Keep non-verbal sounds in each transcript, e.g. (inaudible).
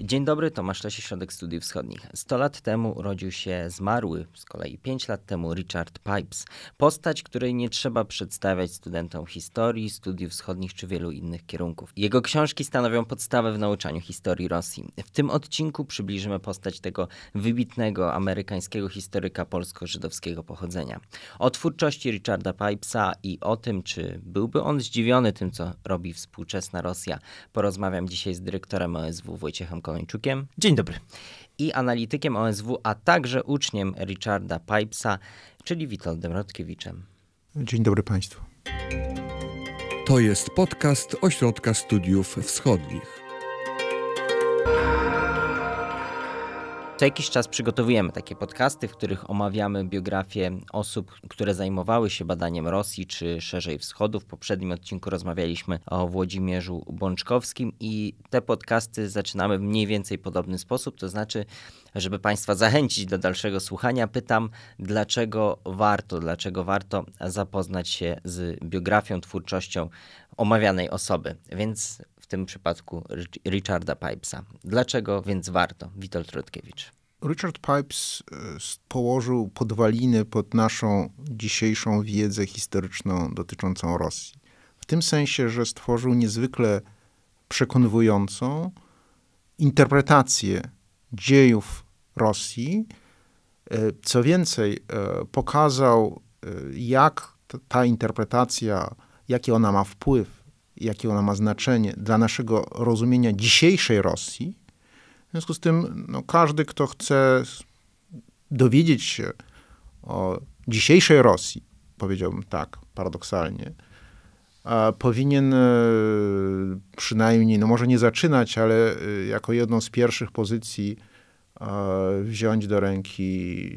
Dzień dobry, Tomasz Lesie, Środek Studiów Wschodnich. 100 lat temu urodził się zmarły, z kolei 5 lat temu Richard Pipes. Postać, której nie trzeba przedstawiać studentom historii, studiów wschodnich czy wielu innych kierunków. Jego książki stanowią podstawę w nauczaniu historii Rosji. W tym odcinku przybliżymy postać tego wybitnego amerykańskiego historyka polsko-żydowskiego pochodzenia. O twórczości Richarda Pipesa i o tym, czy byłby on zdziwiony tym, co robi współczesna Rosja, porozmawiam dzisiaj z dyrektorem OSW Wojciechem Kołańczukiem. Dzień dobry. I analitykiem OSW, a także uczniem Richarda Pipesa, czyli Witoldem Rotkiewiczem. Dzień dobry Państwu. To jest podcast Ośrodka Studiów Wschodnich. Co jakiś czas przygotowujemy takie podcasty, w których omawiamy biografię osób, które zajmowały się badaniem Rosji czy szerzej wschodu. W poprzednim odcinku rozmawialiśmy o Włodzimierzu Bączkowskim i te podcasty zaczynamy w mniej więcej podobny sposób, to znaczy, żeby Państwa zachęcić do dalszego słuchania, pytam, dlaczego warto, dlaczego warto zapoznać się z biografią, twórczością omawianej osoby. Więc tym przypadku Richarda Pipesa. Dlaczego więc warto? Witold Rutkiewicz. Richard Pipes e, położył podwaliny pod naszą dzisiejszą wiedzę historyczną dotyczącą Rosji. W tym sensie, że stworzył niezwykle przekonującą interpretację dziejów Rosji. E, co więcej, e, pokazał, jak ta interpretacja, jaki ona ma wpływ jakie ona ma znaczenie dla naszego rozumienia dzisiejszej Rosji. W związku z tym no, każdy, kto chce dowiedzieć się o dzisiejszej Rosji, powiedziałbym tak, paradoksalnie, e, powinien e, przynajmniej, no może nie zaczynać, ale e, jako jedną z pierwszych pozycji wziąć do ręki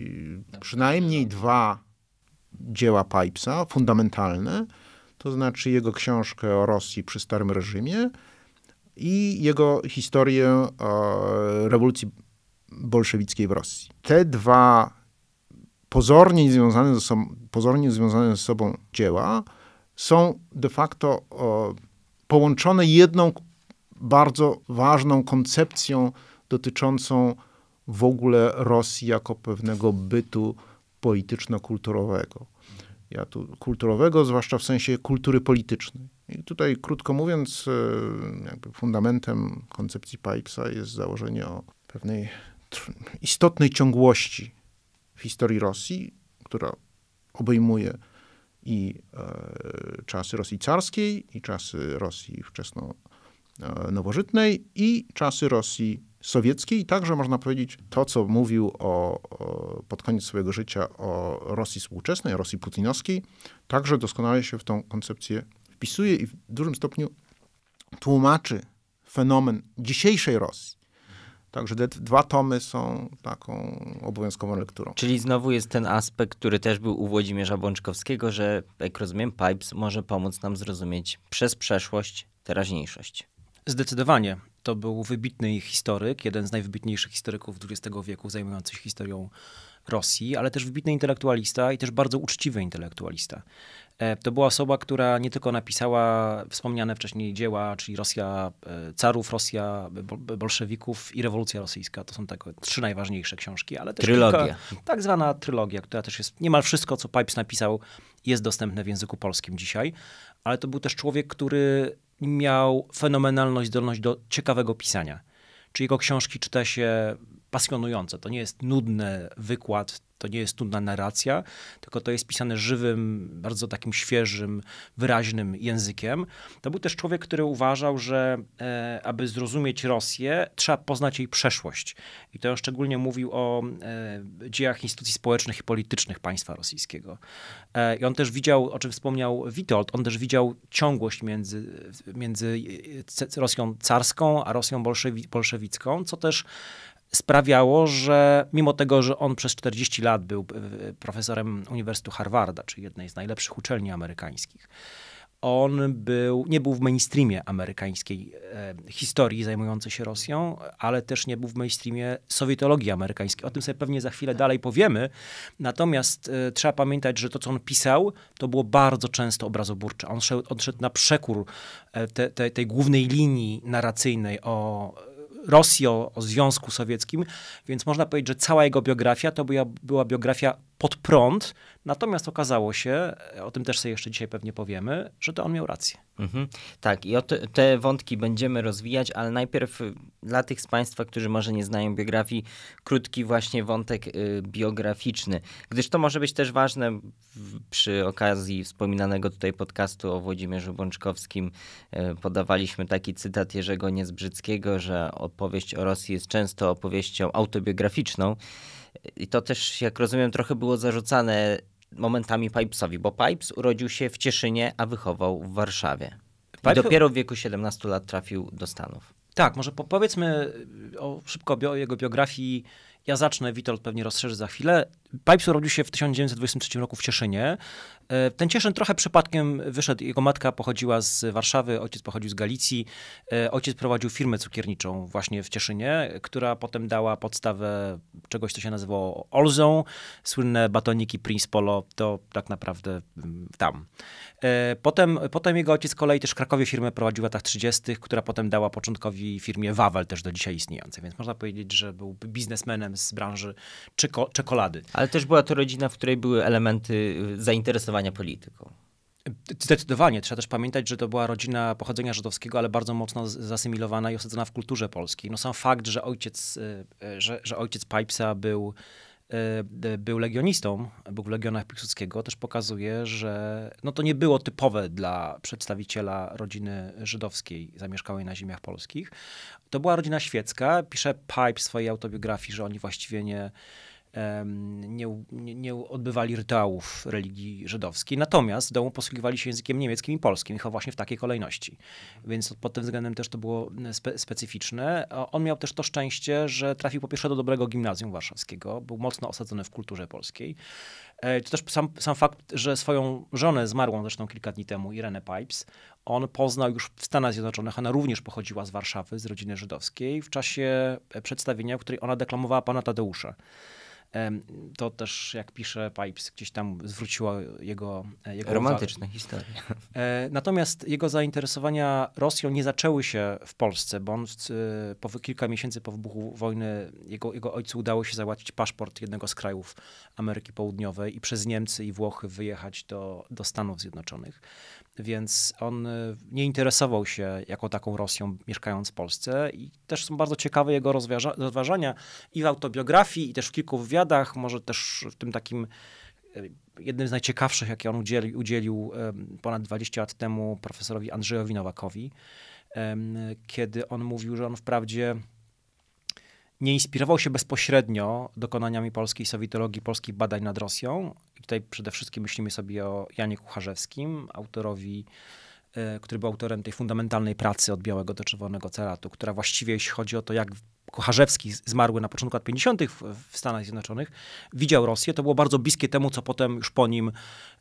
przynajmniej dwa dzieła Pipesa, fundamentalne, to znaczy jego książkę o Rosji przy Starym Reżimie i jego historię rewolucji bolszewickiej w Rosji. Te dwa pozornie związane ze sobą, pozornie związane ze sobą dzieła są de facto połączone jedną bardzo ważną koncepcją dotyczącą w ogóle Rosji jako pewnego bytu polityczno-kulturowego ja tu kulturowego, zwłaszcza w sensie kultury politycznej. I tutaj, krótko mówiąc, e, jakby fundamentem koncepcji Pipesa jest założenie o pewnej istotnej ciągłości w historii Rosji, która obejmuje i e, czasy Rosji carskiej, i czasy Rosji wczesno-nowożytnej, e, i czasy Rosji sowieckiej i także można powiedzieć to, co mówił o, o, pod koniec swojego życia o Rosji współczesnej, o Rosji putinowskiej, także doskonale się w tą koncepcję wpisuje i w dużym stopniu tłumaczy fenomen dzisiejszej Rosji. Także te dwa tomy są taką obowiązkową lekturą. Czyli znowu jest ten aspekt, który też był u Włodzimierza Bączkowskiego, że, jak rozumiem, Pipes może pomóc nam zrozumieć przez przeszłość teraźniejszość. Zdecydowanie. To był wybitny historyk, jeden z najwybitniejszych historyków XX wieku zajmujący się historią Rosji, ale też wybitny intelektualista i też bardzo uczciwy intelektualista. E, to była osoba, która nie tylko napisała wspomniane wcześniej dzieła, czyli Rosja e, carów, Rosja bolszewików i rewolucja rosyjska. To są takie trzy najważniejsze książki, ale też trylogia. Kilka, tak zwana trylogia, która też jest niemal wszystko, co Pipes napisał, jest dostępne w języku polskim dzisiaj ale to był też człowiek, który miał fenomenalną zdolność do ciekawego pisania. Czy jego książki czyta się pasjonujące. To nie jest nudny wykład, to nie jest nudna narracja, tylko to jest pisane żywym, bardzo takim świeżym, wyraźnym językiem. To był też człowiek, który uważał, że e, aby zrozumieć Rosję, trzeba poznać jej przeszłość. I to on szczególnie mówił o e, dziejach instytucji społecznych i politycznych państwa rosyjskiego. E, I on też widział, o czym wspomniał Witold, on też widział ciągłość między, między e, Rosją carską a Rosją bolszewi bolszewicką, co też sprawiało, że mimo tego, że on przez 40 lat był e, profesorem Uniwersytetu Harvarda, czyli jednej z najlepszych uczelni amerykańskich, on był, nie był w mainstreamie amerykańskiej e, historii zajmującej się Rosją, ale też nie był w mainstreamie sowietologii amerykańskiej. O tym sobie pewnie za chwilę tak. dalej powiemy. Natomiast e, trzeba pamiętać, że to, co on pisał, to było bardzo często obrazoburcze. On szedł, on szedł na przekór e, te, te, tej głównej linii narracyjnej o Rosji, o, o Związku Sowieckim, więc można powiedzieć, że cała jego biografia to była, była biografia pod prąd. Natomiast okazało się, e, o tym też sobie jeszcze dzisiaj pewnie powiemy, że to on miał rację. Mhm. Tak, i te, te wątki będziemy rozwijać, ale najpierw y, dla tych z Państwa, którzy może nie znają biografii, krótki właśnie wątek y, biograficzny, gdyż to może być też ważne w, przy okazji wspominanego tutaj podcastu o Włodzimierzu Bączkowskim. Y, podawaliśmy taki cytat Jerzego Niezbrzyckiego, że opowieść o Rosji jest często opowieścią autobiograficzną. I to też, jak rozumiem, trochę było zarzucane momentami Pipesowi, bo Pipes urodził się w Cieszynie, a wychował w Warszawie. Pipe... I dopiero w wieku 17 lat trafił do Stanów. Tak, może po, powiedzmy e, o, szybko bio, o jego biografii. Ja zacznę, Witold pewnie rozszerzy za chwilę. Pipes urodził się w 1923 roku w Cieszynie. E, ten Cieszyn trochę przypadkiem wyszedł. Jego matka pochodziła z Warszawy, ojciec pochodził z Galicji. E, ojciec prowadził firmę cukierniczą właśnie w Cieszynie, która potem dała podstawę czegoś, co się nazywało Olzą. Słynne batoniki Prince Polo to tak naprawdę mm, tam. E, potem, potem jego ojciec z kolei też w Krakowie firmę prowadził w latach 30., która potem dała początkowi firmie Wawel, też do dzisiaj istniejącej. Więc można powiedzieć, że był biznesmenem z branży czeko- czekolady. Ale też była to rodzina, w której były elementy y, zainteresowania zainteresowania polityką. Zdecydowanie. Trzeba też pamiętać, że to była rodzina pochodzenia żydowskiego, ale bardzo mocno zasymilowana i osadzona w kulturze polskiej. No sam fakt, że ojciec, e, e, że, że ojciec Pipesa był, e, był legionistą, był w legionach Piłsudskiego, też pokazuje, że no to nie było typowe dla przedstawiciela rodziny żydowskiej zamieszkałej na ziemiach polskich. To była rodzina świecka. Pisze Pipe w swojej autobiografii, że oni właściwie nie nie, nie odbywali rytuałów religii żydowskiej. Natomiast w domu posługiwali się językiem niemieckim i polskim, i chyba właśnie w takiej kolejności. Więc pod tym względem też to było e, spe, specyficzne. On miał też to szczęście, że trafił po pierwsze do dobrego gimnazjum warszawskiego, był mocno osadzony w kulturze polskiej. E, to też sam, sam fakt, że swoją żonę zmarłą zresztą kilka dni temu, Irenę Pipes, on poznał już w Stanach Zjednoczonych. Ona również pochodziła z Warszawy, z rodziny żydowskiej, w czasie e, przedstawienia, w której ona deklamowała pana Tadeusza. To też, jak pisze Pipes, gdzieś tam zwróciło jego... E, jego Romantyczne historie. E, natomiast jego zainteresowania Rosją nie zaczęły się w Polsce, bo on po kilka miesięcy po wybuchu wojny jego, jego ojcu udało się załatwić paszport jednego z krajów Ameryki Południowej i przez Niemcy i Włochy wyjechać do, do Stanów Zjednoczonych więc on e, nie interesował się jako taką Rosją mieszkając w Polsce i też są bardzo ciekawe jego rozważania i w autobiografii, i też w kilku wywiadach, może też w tym takim e, jednym z najciekawszych, jakie on udzieli, udzielił ponad 20 lat temu profesorowi Andrzejowi Nowakowi, kiedy on mówił, że on wprawdzie nie inspirował się bezpośrednio dokonaniami polskiej sowietologii, polskich badań nad Rosją. I tutaj przede wszystkim myślimy sobie o Janie Kucharzewskim, autorowi, e, który był autorem tej fundamentalnej pracy od białego do czerwonego ceratu, która właściwie, jeśli chodzi o to, jak Kucharzewski, zmarły na początku lat 50. w Stanach Zjednoczonych, widział Rosję. To było bardzo bliskie temu, co potem już po nim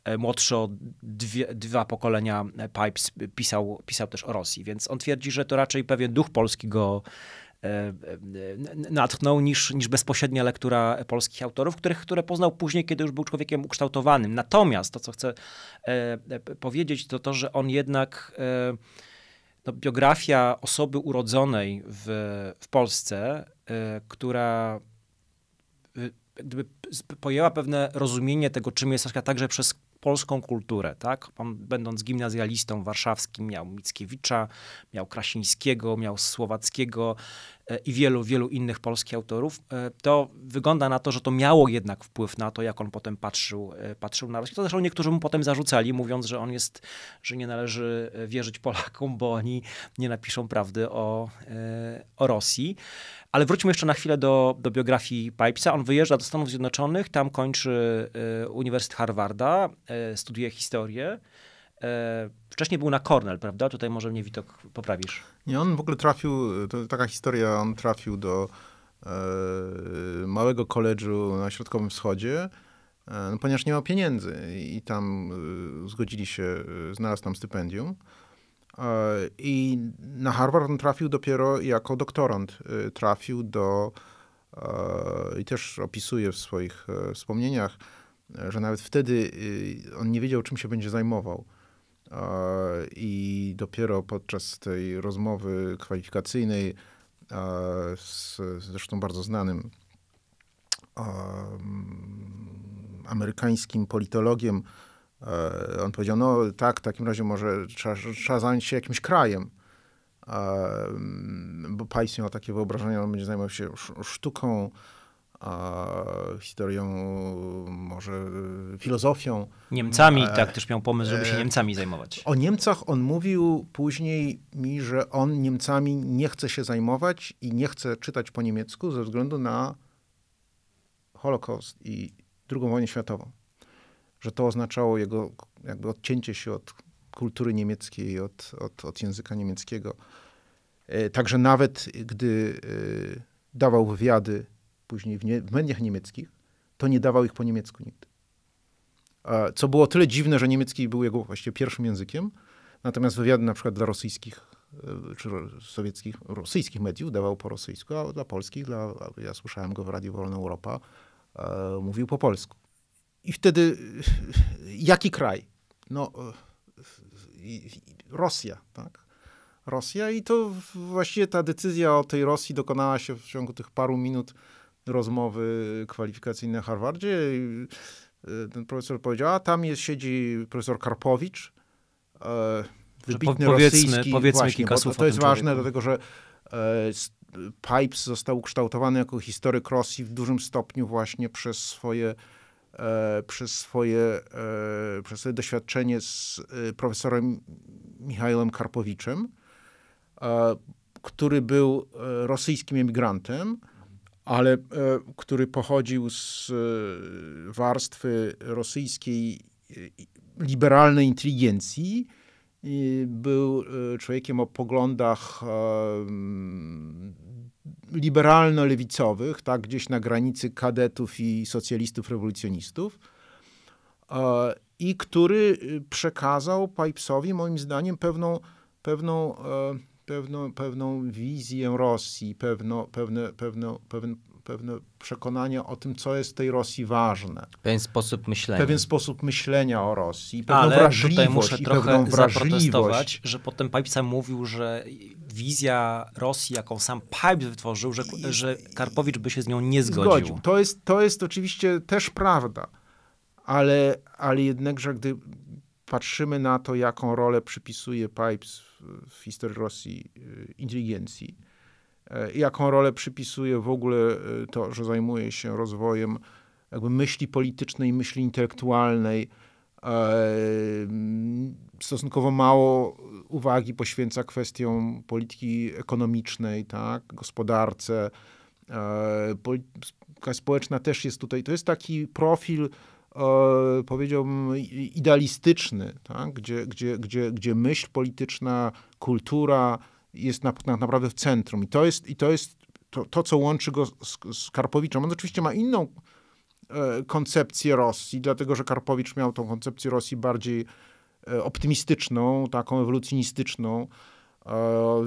e, młodsze o dwie, dwa pokolenia e, Pipes pisał, pisał też o Rosji. Więc on twierdzi, że to raczej pewien duch polski go E, e, natchnął niż, niż bezpośrednia lektura polskich autorów, których, które poznał później, kiedy już był człowiekiem ukształtowanym. Natomiast to, co chcę e, powiedzieć, to to, że on jednak no, biografia osoby urodzonej w, w Polsce, która gdyby pojęła pewne rozumienie tego, czym jest Saszka, także przez polską kulturę, tak? będąc gimnazjalistą warszawskim, miał Mickiewicza, miał Krasińskiego, miał Słowackiego, E, i wielu, wielu innych polskich autorów, e, to wygląda na to, że to miało jednak wpływ na to, jak on potem patrzył, e, patrzył na Rosję. To zresztą niektórzy mu potem zarzucali, mówiąc, że on jest, że nie należy wierzyć Polakom, bo oni nie napiszą prawdy o, o Rosji. Ale wróćmy jeszcze na chwilę do, do biografii Pipesa. On wyjeżdża do Stanów Zjednoczonych, tam kończy Uniwersytet Harvarda, studiuje historię. E, wcześniej był na Cornell, prawda? Tutaj może mnie Witok poprawisz. Nie, on w ogóle trafił, to taka historia, on trafił do e, małego koledżu na Środkowym Wschodzie, e, no, ponieważ nie miał pieniędzy i tam e, zgodzili się, e, znalazł tam stypendium. E, I na Harvard on trafił dopiero jako doktorant. Trafił do, i też opisuje w swoich wspomnieniach, że nawet wtedy on nie wiedział, czym się będzie zajmował i dopiero podczas tej rozmowy kwalifikacyjnej z zresztą bardzo znanym mm, amerykańskim politologiem, on powiedział, no tak, w takim razie może trzeba, trzeba zająć się jakimś krajem, mm, bo Pais miał takie wyobrażenie, on będzie zajmował się sztuką, a historią, może y, filozofią. Niemcami, e, tak, też miał pomysł, żeby się e, Niemcami zajmować. O Niemcach on mówił później mi, że on Niemcami nie chce się zajmować i nie chce czytać po niemiecku ze względu na Holokaust i II wojnę światową. Że to oznaczało jego jakby odcięcie się od kultury niemieckiej, od, od, od języka niemieckiego. E, także nawet gdy e, dawał wywiady później w, nie, w mediach niemieckich, to nie dawał ich po niemiecku nigdy. Co było tyle dziwne, że niemiecki był jego właściwie pierwszym językiem, natomiast wywiady na przykład dla rosyjskich e, czy sowieckich, rosyjskich mediów dawał po rosyjsku, a dla polskich, dla, ja słyszałem go w Radiu Wolna Europa, e, mówił po polsku. I wtedy e, jaki kraj? No, Rosja, tak? Rosja i to właściwie ta decyzja o tej Rosji dokonała się w ciągu tych paru minut rozmowy kwalifikacyjne w Harvardzie. E, ten profesor powiedział, a tam jest, siedzi profesor Karpowicz, e, wybitny po, powiedzmy, rosyjski. Powiedzmy właśnie, kilka słów to, to jest ważne, człowieku. dlatego że e, Pipes został ukształtowany jako historyk Rosji w dużym stopniu właśnie przez swoje, przez swoje, przez swoje doświadczenie z profesorem Michałem Karpowiczem, który był rosyjskim emigrantem, ale e, który pochodził z e, warstwy rosyjskiej e, liberalnej inteligencji. Był człowiekiem o poglądach mm, liberalno-lewicowych, tak, gdzieś na granicy kadetów i socjalistów, rewolucjonistów i który przekazał Pipesowi, moim zdaniem, pewną, pewną pewną, pewną wizję Rosji, pewno, pewne, pewno, pewne, pewne przekonania o tym, co jest tej Rosji ważne. Pewien sposób myślenia. Pewien sposób myślenia o Rosji, pewną Ale wrażliwość. Tutaj muszę trochę wrażliwość. że potem Pipesa mówił, że wizja Rosji, jaką sam Pipes wytworzył, że, że Karpowicz by się z nią nie zgodził. zgodził. To, jest, to jest oczywiście też prawda. Ale, ale jednakże, gdy patrzymy na to, jaką rolę przypisuje Pipes w historii Rosji y, inteligencji, y, jaką rolę przypisuje w ogóle y, to, że zajmuje się rozwojem jakby myśli politycznej, myśli intelektualnej. Stosunkowo mało uwagi poświęca kwestiom polityki ekonomicznej, tak, gospodarce. Polityka społeczna też jest tutaj. To jest taki profil E, powiedziałbym, idealistyczny, tak? gdzie, gdzie, gdzie, gdzie myśl polityczna, kultura jest na, na, tak naprawdę w centrum. I to jest, i to, jest to, to co łączy go z, z Karpowiczem. On oczywiście ma inną e, koncepcję Rosji, dlatego że Karpowicz miał tą koncepcję Rosji bardziej e, optymistyczną, taką ewolucjonistyczną.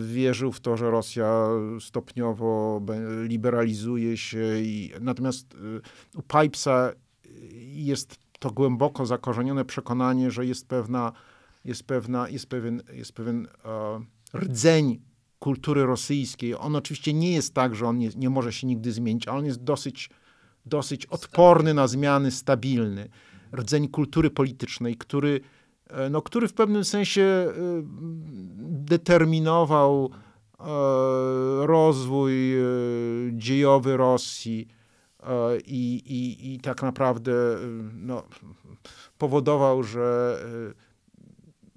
Wierzył w to, że Rosja stopniowo liberalizuje się. I, natomiast u Pipesa jest to głęboko zakorzenione przekonanie, że jest pewna, jest pewna, jest pewien, jest pewien e, rdzeń kultury rosyjskiej. On oczywiście nie jest tak, że on nie, nie może się nigdy zmienić, ale on jest dosyć, dosyć odporny na zmiany, stabilny. Rdzeń kultury politycznej, który, e, no, który w pewnym sensie e, determinował rozwój dziejowy Rosji i, i, i tak naprawdę y, no, powodował, że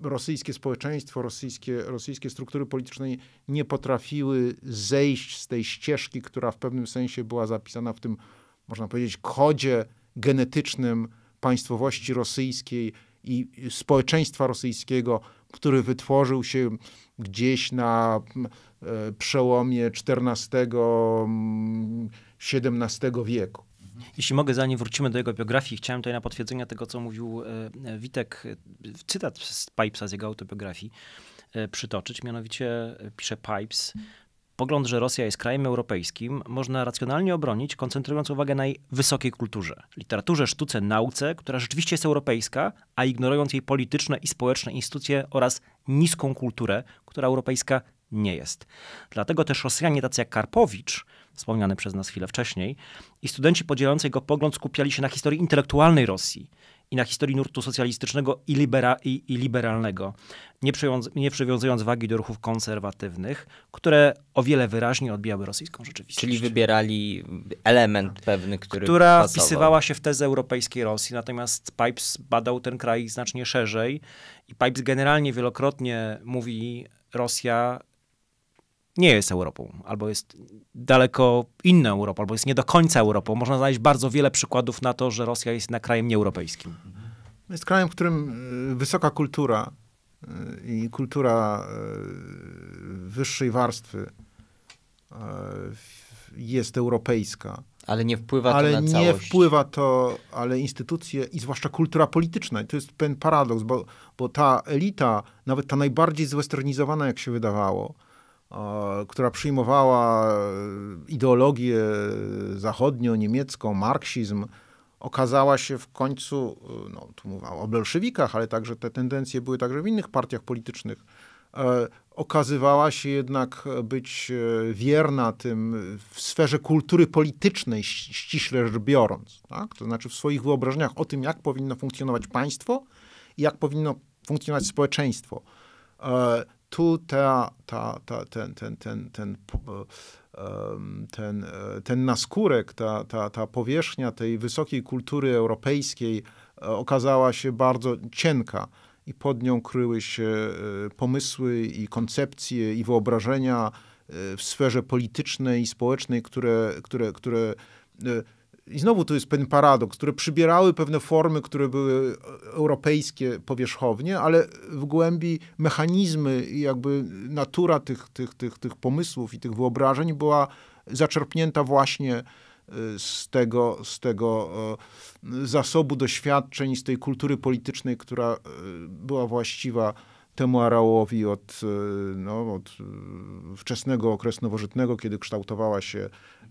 y, rosyjskie społeczeństwo, rosyjskie, rosyjskie struktury polityczne nie potrafiły zejść z tej ścieżki, która w pewnym sensie była zapisana w tym, można powiedzieć, kodzie genetycznym państwowości rosyjskiej i społeczeństwa rosyjskiego który wytworzył się gdzieś na mm, e, przełomie XIV-XVII mm, wieku. Mhm. Jeśli mogę, zanim wrócimy do jego biografii, chciałem tutaj na potwierdzenie tego, co mówił e, e, Witek, cytat z Pipesa z jego autobiografii przytoczyć. Mianowicie pisze Pipes, Pogląd, że Rosja jest krajem europejskim, można racjonalnie obronić, koncentrując uwagę na jej wysokiej kulturze, literaturze, sztuce, nauce, która rzeczywiście jest europejska, a ignorując jej polityczne i społeczne instytucje oraz niską kulturę, która europejska nie jest. Dlatego też Rosjanie tacy jak Karpowicz, wspomniany przez nas chwilę wcześniej, i studenci podzielający jego pogląd skupiali się na historii intelektualnej Rosji – i na historii nurtu socjalistycznego i, libera, i, i liberalnego, nie, nie przywiązując wagi do ruchów konserwatywnych, które o wiele wyraźniej odbijały rosyjską rzeczywistość. Czyli wybierali element pewny, który Która pasował. wpisywała się w tezę europejskiej Rosji, natomiast Pipes badał ten kraj znacznie szerzej i Pipes generalnie wielokrotnie mówi Rosja nie jest Europą, albo jest daleko inna Europa, albo jest nie do końca Europą. Można znaleźć bardzo wiele przykładów na to, że Rosja jest na krajem nieeuropejskim. Jest krajem, w którym e, wysoka kultura e, i kultura e, wyższej warstwy jest europejska. Ale nie wpływa to na całość. Ale nie wpływa to, ale instytucje i zwłaszcza kultura polityczna. I to jest pewien paradoks, bo, bo ta elita, nawet ta najbardziej zwesternizowana, jak się wydawało, E, która przyjmowała e, ideologię zachodnio-niemiecką, marksizm, okazała się w końcu, e, no tu mowa o bolszewikach, ale także te tendencje były także w innych partiach politycznych, okazywała się jednak być wierna tym w sferze kultury politycznej, ściśle rzecz biorąc. Tak? To znaczy w swoich wyobrażeniach o tym, jak powinno funkcjonować państwo i jak powinno funkcjonować społeczeństwo tu ta, ta, ta, ten, ten, ten, ten, ten, e, ten naskórek, ta, ta, ta powierzchnia tej wysokiej kultury europejskiej e, okazała się bardzo cienka i pod nią kryły się e, pomysły i koncepcje i wyobrażenia w sferze politycznej i społecznej, które, które, które i znowu tu jest pewien paradoks, które przybierały pewne formy, które były europejskie powierzchownie, ale w głębi mechanizmy i jakby natura tych, tych, tych, tych pomysłów i tych wyobrażeń była zaczerpnięta właśnie e, z tego, z tego e, zasobu doświadczeń, z tej kultury politycznej, która e, była właściwa temu areałowi od, e, no, od e, wczesnego okresu nowożytnego, kiedy kształtowała się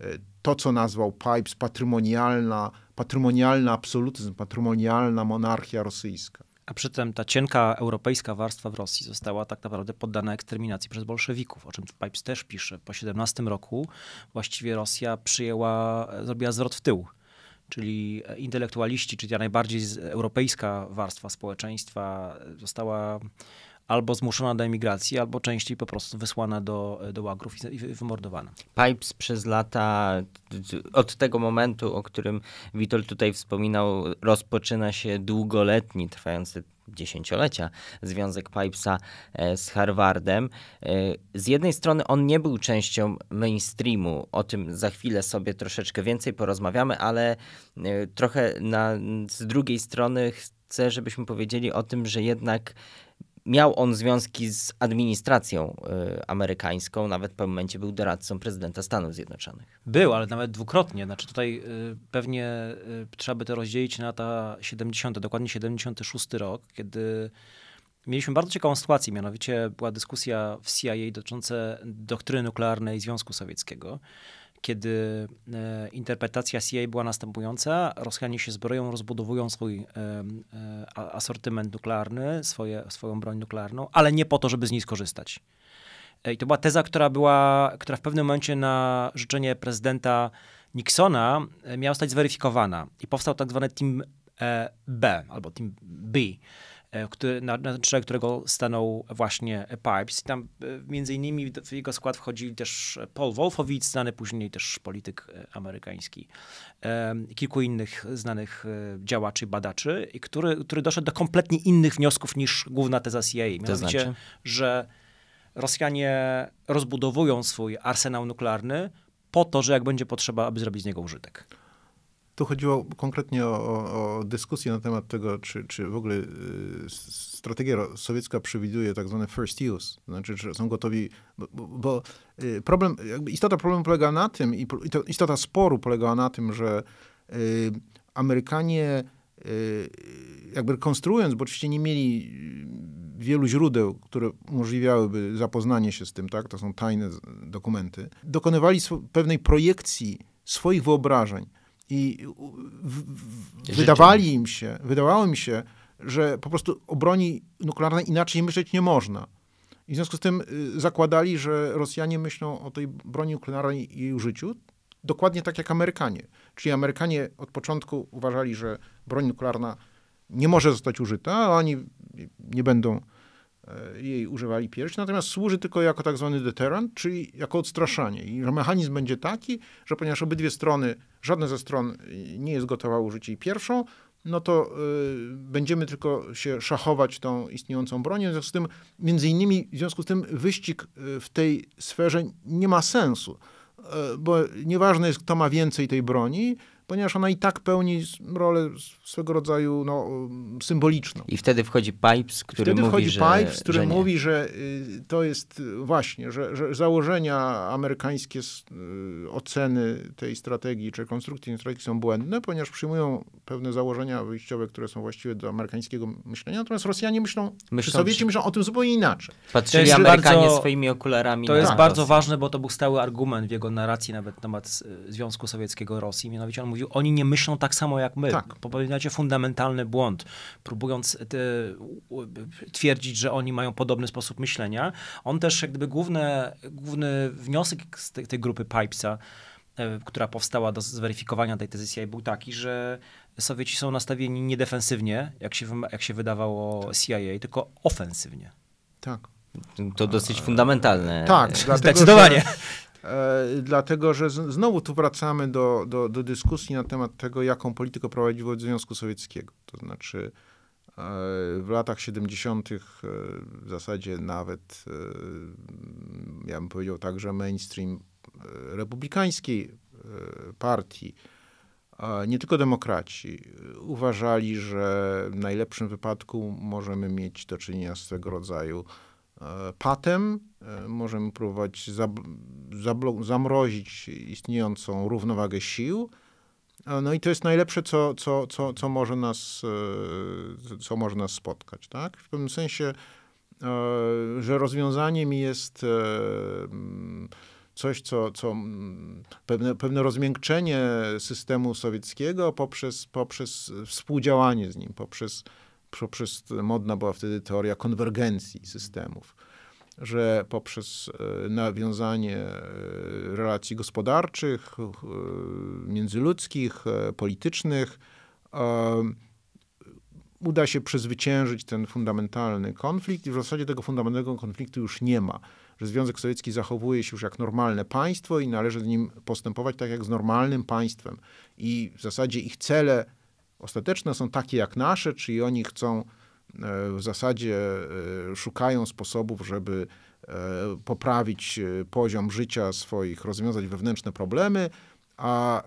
e, to, co nazwał Pipes patrymonialna, absolutyzm, patrymonialna monarchia rosyjska. A przy tym ta cienka europejska warstwa w Rosji została tak naprawdę poddana eksterminacji przez bolszewików, o czym Pipes też pisze. Po 17 roku właściwie Rosja przyjęła, zrobiła zwrot w tył czyli intelektualiści, czyli ta najbardziej europejska warstwa społeczeństwa, została albo zmuszona do emigracji, albo częściej po prostu wysłana do, do łagrów i, wymordowana. Pipes przez lata, od tego momentu, o którym Witold tutaj wspominał, rozpoczyna się długoletni, trwający dziesięciolecia związek Pipesa e, z Harvardem. E, z jednej strony on nie był częścią mainstreamu, o tym za chwilę sobie troszeczkę więcej porozmawiamy, ale e, trochę na, z drugiej strony chcę, żebyśmy powiedzieli o tym, że jednak Miał on związki z administracją y, amerykańską, nawet w pewnym momencie był doradcą prezydenta Stanów Zjednoczonych. Był, ale nawet dwukrotnie. Znaczy tutaj y, pewnie y, trzeba by to rozdzielić na lata 70., dokładnie 76 rok, kiedy mieliśmy bardzo ciekawą sytuację, mianowicie była dyskusja w CIA dotycząca doktryny nuklearnej Związku Sowieckiego kiedy e, interpretacja CIA była następująca, Rosjanie się zbroją, rozbudowują swój e, e, asortyment nuklearny, swoje, swoją broń nuklearną, ale nie po to, żeby z niej skorzystać. I to była teza, która była, która w pewnym momencie na życzenie prezydenta Nixona miała zostać zweryfikowana i powstał tak zwany Team B albo Team B E, który, na, na czele którego stanął właśnie Pipes. tam e, między innymi w jego skład wchodzili też Paul Wolfowicz, znany później też polityk e, amerykański, kilku innych znanych działaczy, badaczy, który, który doszedł do kompletnie innych wniosków niż główna teza CIA. Mianowicie, to znaczy? że Rosjanie rozbudowują swój arsenał nuklearny po to, że jak będzie potrzeba, aby zrobić z niego użytek. Tu chodziło konkretnie o, o, o, dyskusję na temat tego, czy, czy w ogóle y, strategia sowiecka przewiduje tak zwane first use, znaczy, że są gotowi, bo, bo y, problem, istota problemu polega na tym, i, i to, istota sporu polegała na tym, że y, Amerykanie y, jakby konstruując, bo oczywiście nie mieli wielu źródeł, które umożliwiałyby zapoznanie się z tym, tak, to są tajne dokumenty, dokonywali pewnej projekcji swoich wyobrażeń, i w, w, wydawali im się, wydawało im się, że po prostu o broni nuklearnej inaczej myśleć nie można. I w związku z tym y, zakładali, że Rosjanie myślą o tej broni nuklearnej i jej użyciu dokładnie tak jak Amerykanie. Czyli Amerykanie od początku uważali, że broń nuklearna nie może zostać użyta, a oni nie będą E, jej używali pierwsi, natomiast służy tylko jako tak zwany deterrent, czyli jako odstraszanie. I mechanizm będzie taki, że ponieważ obydwie strony, żadna ze stron nie jest gotowa użyć jej pierwszą, no to y, będziemy tylko się szachować tą istniejącą bronią. W związku z tym, między innymi, w związku z tym wyścig e, w tej sferze nie ma sensu, y, bo nieważne jest, kto ma więcej tej broni, ponieważ ona i tak pełni rolę swego rodzaju no, symboliczną. I wtedy wchodzi Pipes, który wtedy mówi, wchodzi że, Pipes, który że mówi, że y, to jest y, właśnie, że, że założenia amerykańskie y, oceny tej strategii czy konstrukcji tej strategii są błędne, ponieważ przyjmują pewne założenia wyjściowe, które są właściwe do amerykańskiego myślenia, natomiast Rosjanie myślą, myślą Sowieci myślą o tym zupełnie inaczej. Patrzyli Amerykanie bardzo, swoimi okularami. To jest bardzo ważne, bo to był stały argument w jego narracji nawet na temat Związku Sowieckiego Rosji, mianowicie on mówił, oni nie myślą tak samo jak my. Tak. Popełniacie fundamentalny błąd, próbując e, e, twierdzić, że oni mają podobny sposób myślenia. On też, jak gdyby główne, główny wniosek z tej, tej grupy Pipesa, e, która powstała do zweryfikowania tej tezy CIA, był taki, że Sowieci są nastawieni nie defensywnie, jak się, jak się wydawało CIA, tylko ofensywnie. Tak. To dosyć fundamentalne. Tak, (laughs) dlatego, zdecydowanie. Że, E, dlatego że znowu tu wracamy do, do, do dyskusji na temat tego, jaką politykę prowadził wobec Związku Sowieckiego. To znaczy, e, w latach 70., e, w zasadzie nawet, ja bym powiedział także mainstream republikańskiej partii, nie tylko demokraci, uważali, że w najlepszym wypadku możemy mieć do czynienia z tego rodzaju E, patem. E, możemy próbować zamrozić istniejącą równowagę sił. E, no i to jest najlepsze, co, co, co, co, może, nas, co może nas spotkać. Tak? W pewnym sensie, że rozwiązaniem jest mm, coś, co, co mm, pewne, pewne rozmiękczenie systemu sowieckiego poprzez, poprzez współdziałanie z nim, poprzez poprzez, modna była wtedy teoria konwergencji systemów, że poprzez e, nawiązanie e, relacji gospodarczych, e, międzyludzkich, politycznych, uda się przezwyciężyć ten fundamentalny konflikt i w zasadzie tego fundamentalnego konfliktu już nie ma. Że Związek Sowiecki zachowuje się już jak normalne państwo i należy z nim postępować tak jak z normalnym państwem. I w zasadzie ich cele ostateczne są takie jak nasze, czyli oni chcą e, w zasadzie e, szukają sposobów, żeby e, poprawić poziom życia swoich, rozwiązać wewnętrzne problemy, a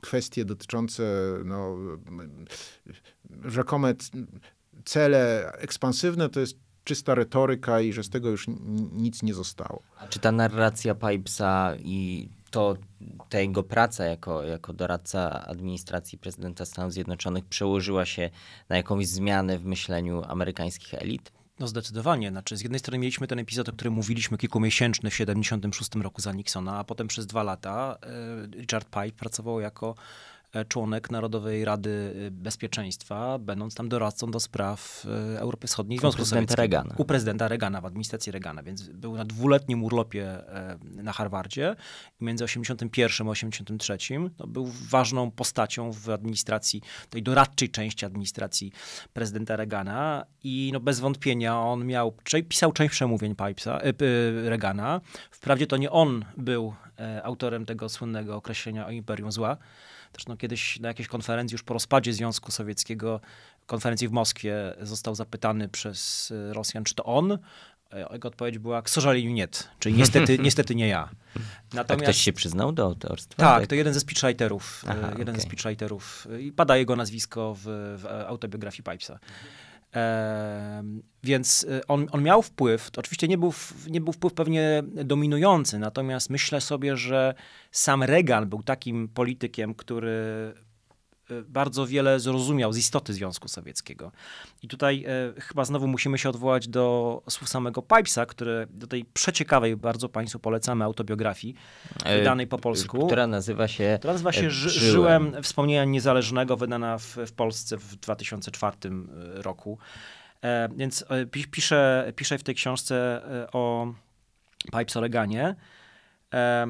kwestie dotyczące no, rzekome cele ekspansywne to jest czysta retoryka i że z tego już nic nie zostało. A czy ta narracja Pipesa i to ta jego praca jako, jako doradca administracji prezydenta Stanów Zjednoczonych przełożyła się na jakąś zmianę w myśleniu amerykańskich elit? No zdecydowanie. Znaczy, z jednej strony mieliśmy ten epizod, o którym mówiliśmy kilkumiesięczny w 76 roku za Nixona, a potem przez dwa lata e, Richard Pike pracował jako E, członek Narodowej Rady e, Bezpieczeństwa, będąc tam doradcą do spraw e, Europy Wschodniej Związku prezydenta Regana. U prezydenta Regana, w administracji Regana, więc był na dwuletnim urlopie na Harvardzie i między 81 a 83 no, był ważną postacią w administracji, tej doradczej części administracji prezydenta Regana i no, bez wątpienia on miał, pisał część przemówień Pipesa, Regana. Wprawdzie to nie on był autorem tego słynnego określenia o Imperium Zła, Zresztą no, kiedyś na jakiejś konferencji już po rozpadzie Związku Sowieckiego, konferencji w Moskwie, został zapytany przez e, Rosjan, czy to on, e, jego odpowiedź była, k nie, czyli (laughs) niestety, niestety nie ja. Natomiast, A ktoś się przyznał do autorstwa? Tak, tak. to jeden ze speechwriterów. E, Aha, jeden okay. ze speechwriterów. I pada jego nazwisko w, w autobiografii Pipesa. E, więc y, on, on miał wpływ, to oczywiście nie był, nie był wpływ pewnie dominujący, natomiast myślę sobie, że sam Reagan był takim politykiem, który Y, bardzo wiele zrozumiał z istoty Związku Sowieckiego. I tutaj e, chyba znowu musimy się odwołać do słów samego Pipesa, który do tej przeciekawej, bardzo Państwu polecamy, autobiografii y, wydanej po polsku. Która nazywa się... Która nazywa się Żyłem Wspomnienia Niezależnego, wydana w, w Polsce w 2004 roku. E, więc pisze, pisze w tej książce o Pipes Oreganie. E,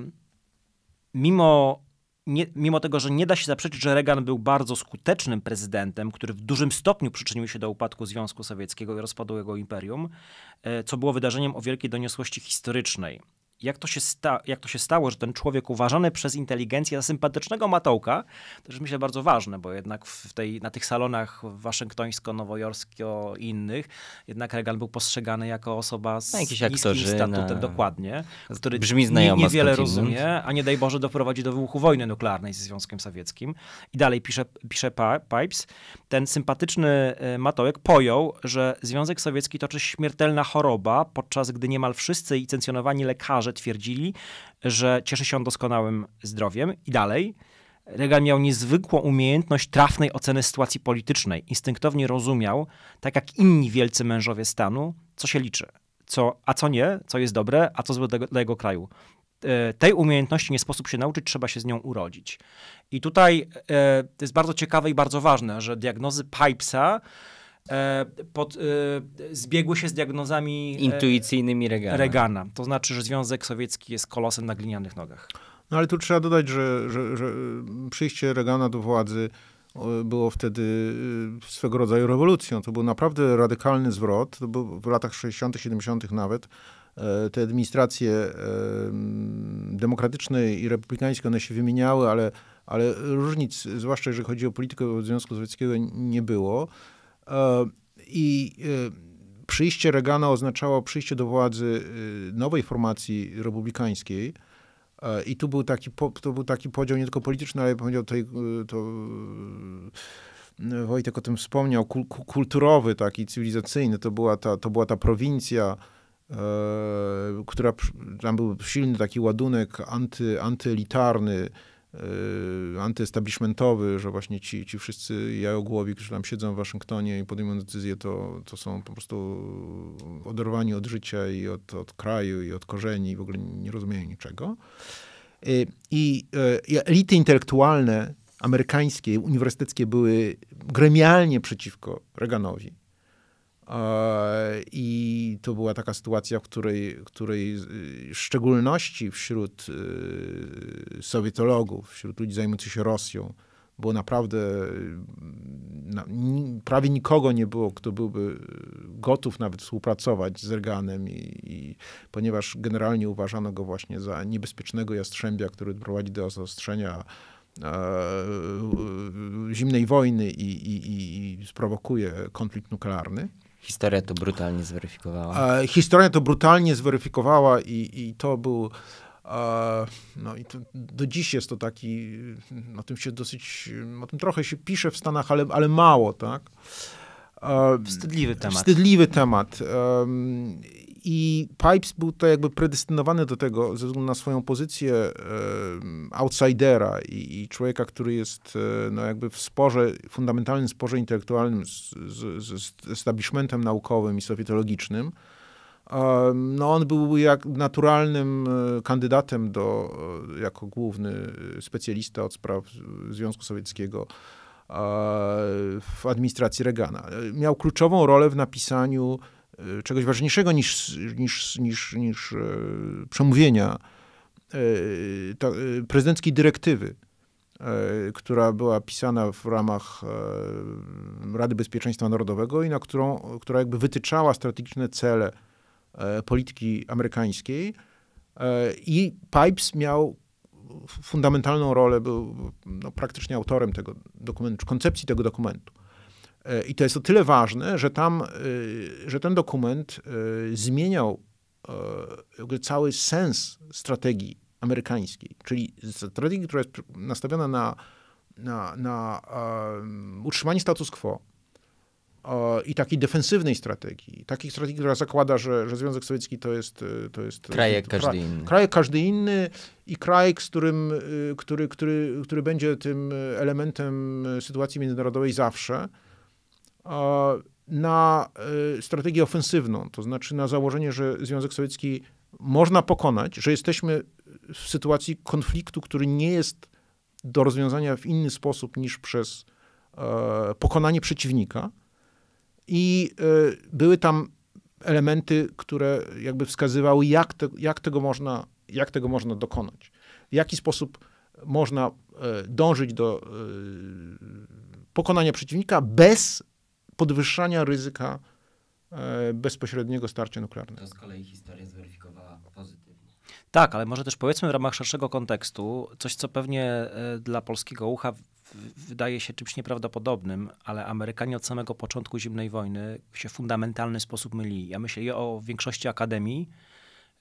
mimo nie, mimo tego, że nie da się zaprzeczyć, że Reagan był bardzo skutecznym prezydentem, który w dużym stopniu przyczynił się do upadku Związku Sowieckiego i rozpadu jego imperium, e, co było wydarzeniem o wielkiej doniosłości historycznej jak to, się sta, jak to się stało, że ten człowiek uważany przez inteligencję za sympatycznego matołka, to jest myślę bardzo ważne, bo jednak w tej, na tych salonach waszyngtońsko i innych, jednak Reagan był postrzegany jako osoba z no, Jakiś niskim aktorzy, no. statutem, na... dokładnie, który Brzmi znajomo, niewiele rozumie, a nie daj Boże doprowadzi do wybuchu wojny nuklearnej ze Związkiem Sowieckim. I dalej pisze, pisze Pipes, ten sympatyczny e, matołek pojął, że Związek Sowiecki toczy śmiertelna choroba, podczas gdy niemal wszyscy licencjonowani lekarze że twierdzili, że cieszy się on doskonałym zdrowiem i dalej. Reagan miał niezwykłą umiejętność trafnej oceny sytuacji politycznej. Instynktownie rozumiał, tak jak inni wielcy mężowie stanu, co się liczy, co, a co nie, co jest dobre, a co złe dla, jego kraju. E, tej umiejętności nie sposób się nauczyć, trzeba się z nią urodzić. I tutaj e, to jest bardzo ciekawe i bardzo ważne, że diagnozy Pipesa E, pod, e, zbiegły się z diagnozami e, intuicyjnymi Reagana. Reagana. To znaczy, że Związek Sowiecki jest kolosem na glinianych nogach. No ale tu trzeba dodać, że, że, że przyjście Reagana do władzy było wtedy swego rodzaju rewolucją. To był naprawdę radykalny zwrot. To był w latach 60., 70. nawet. Te administracje demokratyczne i republikańskie, one się wymieniały, ale, ale różnic, zwłaszcza jeżeli chodzi o politykę Związku Sowieckiego, nie było. I e, przyjście Reagana oznaczało przyjście do władzy e, nowej formacji republikańskiej. E, I tu był taki, to był taki podział nie tylko polityczny, ale powiedział tutaj to Wojtek o tym wspomniał, kulturowy, taki cywilizacyjny. To była ta, to była ta prowincja, która tam był silny taki ładunek anty, antyelitarny, E, antyestablishmentowy, że właśnie ci, ci wszyscy jajogłowi, którzy tam siedzą w Waszyngtonie i podejmują decyzje, to, to są po prostu oderwani od życia i od, od kraju i od korzeni i w ogóle nie rozumieją niczego. E, I, e, i elity intelektualne amerykańskie, uniwersyteckie były gremialnie przeciwko Reaganowi E, I to była taka sytuacja, w której, której y, w szczególności wśród y, sowietologów, wśród ludzi zajmujących się Rosją, było naprawdę y, prawie nikogo nie było, kto byłby gotów nawet współpracować z Reaganem, i, i, ponieważ generalnie uważano go właśnie za niebezpiecznego jastrzębia, który prowadzi do zaostrzenia e, zimnej wojny i, i, i, sprowokuje konflikt nuklearny. Historia to brutalnie zweryfikowała. E, historia to brutalnie zweryfikowała i, i to był. E, no i to, do dziś jest to taki, o tym się dosyć, o tym trochę się pisze w Stanach, ale, ale mało, tak? E, wstydliwy temat. Wstydliwy temat. E, i Pipes był to jakby predestynowany do tego, ze względu na swoją pozycję e, outsidera i, i, człowieka, który jest e, no jakby w sporze, fundamentalnym sporze intelektualnym z, z, z establishmentem naukowym i sowietologicznym. E, no on był jak naturalnym e, kandydatem do, e, jako główny e, specjalista od spraw Związku Sowieckiego w administracji Reagana. Miał kluczową rolę w napisaniu E, czegoś ważniejszego niż, niż, niż, niż e, przemówienia e, ta, prezydenckiej dyrektywy, która była pisana w ramach Rady Bezpieczeństwa Narodowego i na którą, która jakby wytyczała strategiczne cele polityki amerykańskiej. I Pipes miał fundamentalną rolę, był no, praktycznie autorem tego dokumentu, koncepcji tego dokumentu. I to jest o tyle ważne, że tam, y, że ten dokument y, zmieniał y, cały sens strategii amerykańskiej, czyli strategii, która jest nastawiona na, na, na utrzymanie status quo i takiej defensywnej strategii, takiej strategii, która zakłada, że, że Związek Sowiecki to jest... To jest kraj jak każdy kraj, inny. Kraj każdy inny i kraj, z którym, który, który, który będzie tym elementem sytuacji międzynarodowej zawsze, E, na e, strategię ofensywną, to znaczy na założenie, że Związek Sowiecki można pokonać, że jesteśmy w sytuacji konfliktu, który nie jest do rozwiązania w inny sposób niż przez e, pokonanie przeciwnika. I były tam elementy, które jakby wskazywały, jak, te, jak, tego, można, jak tego można dokonać. W jaki sposób można dążyć do pokonania przeciwnika bez podwyższania ryzyka e, bezpośredniego starcia nuklearnego. To z kolei historia zweryfikowała pozytywnie. Tak, ale może też powiedzmy w ramach szerszego kontekstu, coś co pewnie e, dla polskiego ucha wydaje się czymś nieprawdopodobnym, ale Amerykanie od samego początku zimnej wojny się w fundamentalny sposób mylili. Ja myślę o większości akademii,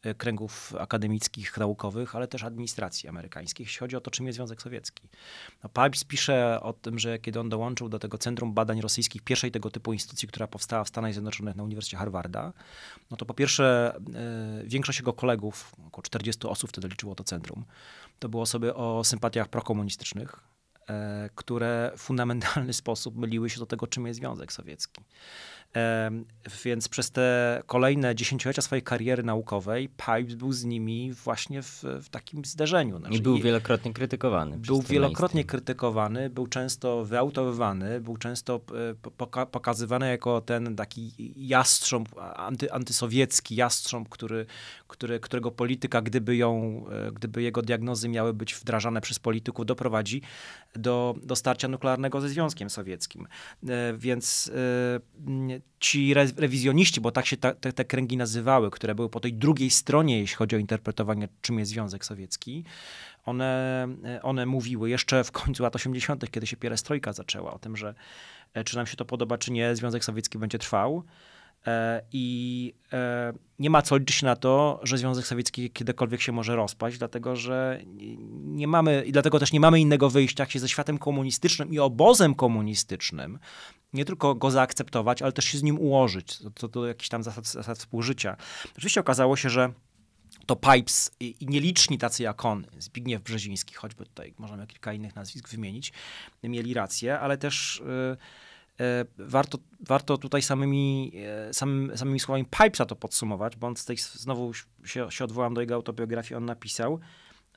E, kręgów akademickich, naukowych, ale też administracji amerykańskiej, jeśli chodzi o to, czym jest Związek Sowiecki. No, Pabs pisze o tym, że kiedy on dołączył do tego Centrum Badań Rosyjskich, pierwszej tego typu instytucji, która powstała w Stanach Zjednoczonych na Uniwersytecie Harvarda, no to po pierwsze y, większość jego kolegów, około 40 osób wtedy liczyło to centrum, to były osoby o sympatiach prokomunistycznych, E, które w fundamentalny (laughs) sposób myliły się do tego, czym jest Związek Sowiecki. E, więc przez te kolejne dziesięciolecia swojej kariery naukowej Pipes był z nimi właśnie w, w takim zderzeniu. Znaczy, I był wielokrotnie krytykowany. Był wielokrotnie mainstream. krytykowany, był często wyautowywany, był często e, poka pokazywany jako ten taki jastrząb, anty, antysowiecki jastrząb, który, który, którego polityka, gdyby, ją, gdyby jego diagnozy miały być wdrażane przez polityków, doprowadzi do, do starcia nuklearnego ze Związkiem Sowieckim. E, więc e, ci rewizjoniści, bo tak się ta, te, te kręgi nazywały, które były po tej drugiej stronie, jeśli chodzi o interpretowanie, czym jest Związek Sowiecki, one, e, one mówiły jeszcze w końcu lat 80., kiedy się pierestrojka zaczęła, o tym, że czy nam się to podoba, czy nie, Związek Sowiecki będzie trwał. E, I e, nie ma co liczyć na to, że Związek Sowiecki kiedykolwiek się może rozpaść, dlatego że nie mamy, i dlatego też nie mamy innego wyjścia, jak się ze światem komunistycznym i obozem komunistycznym nie tylko go zaakceptować, ale też się z nim ułożyć, co do jakichś tam zasad, zasad współżycia. Oczywiście okazało się, że to Pipes i, i nieliczni tacy jak on, Zbigniew Brzeziński, choćby tutaj możemy kilka innych nazwisk wymienić, mieli rację, ale też. Yy, E, warto, warto tutaj samymi, e, samymi słowami Pipesa to podsumować, bo on z tej, znowu się, się odwołam do jego autobiografii, on napisał,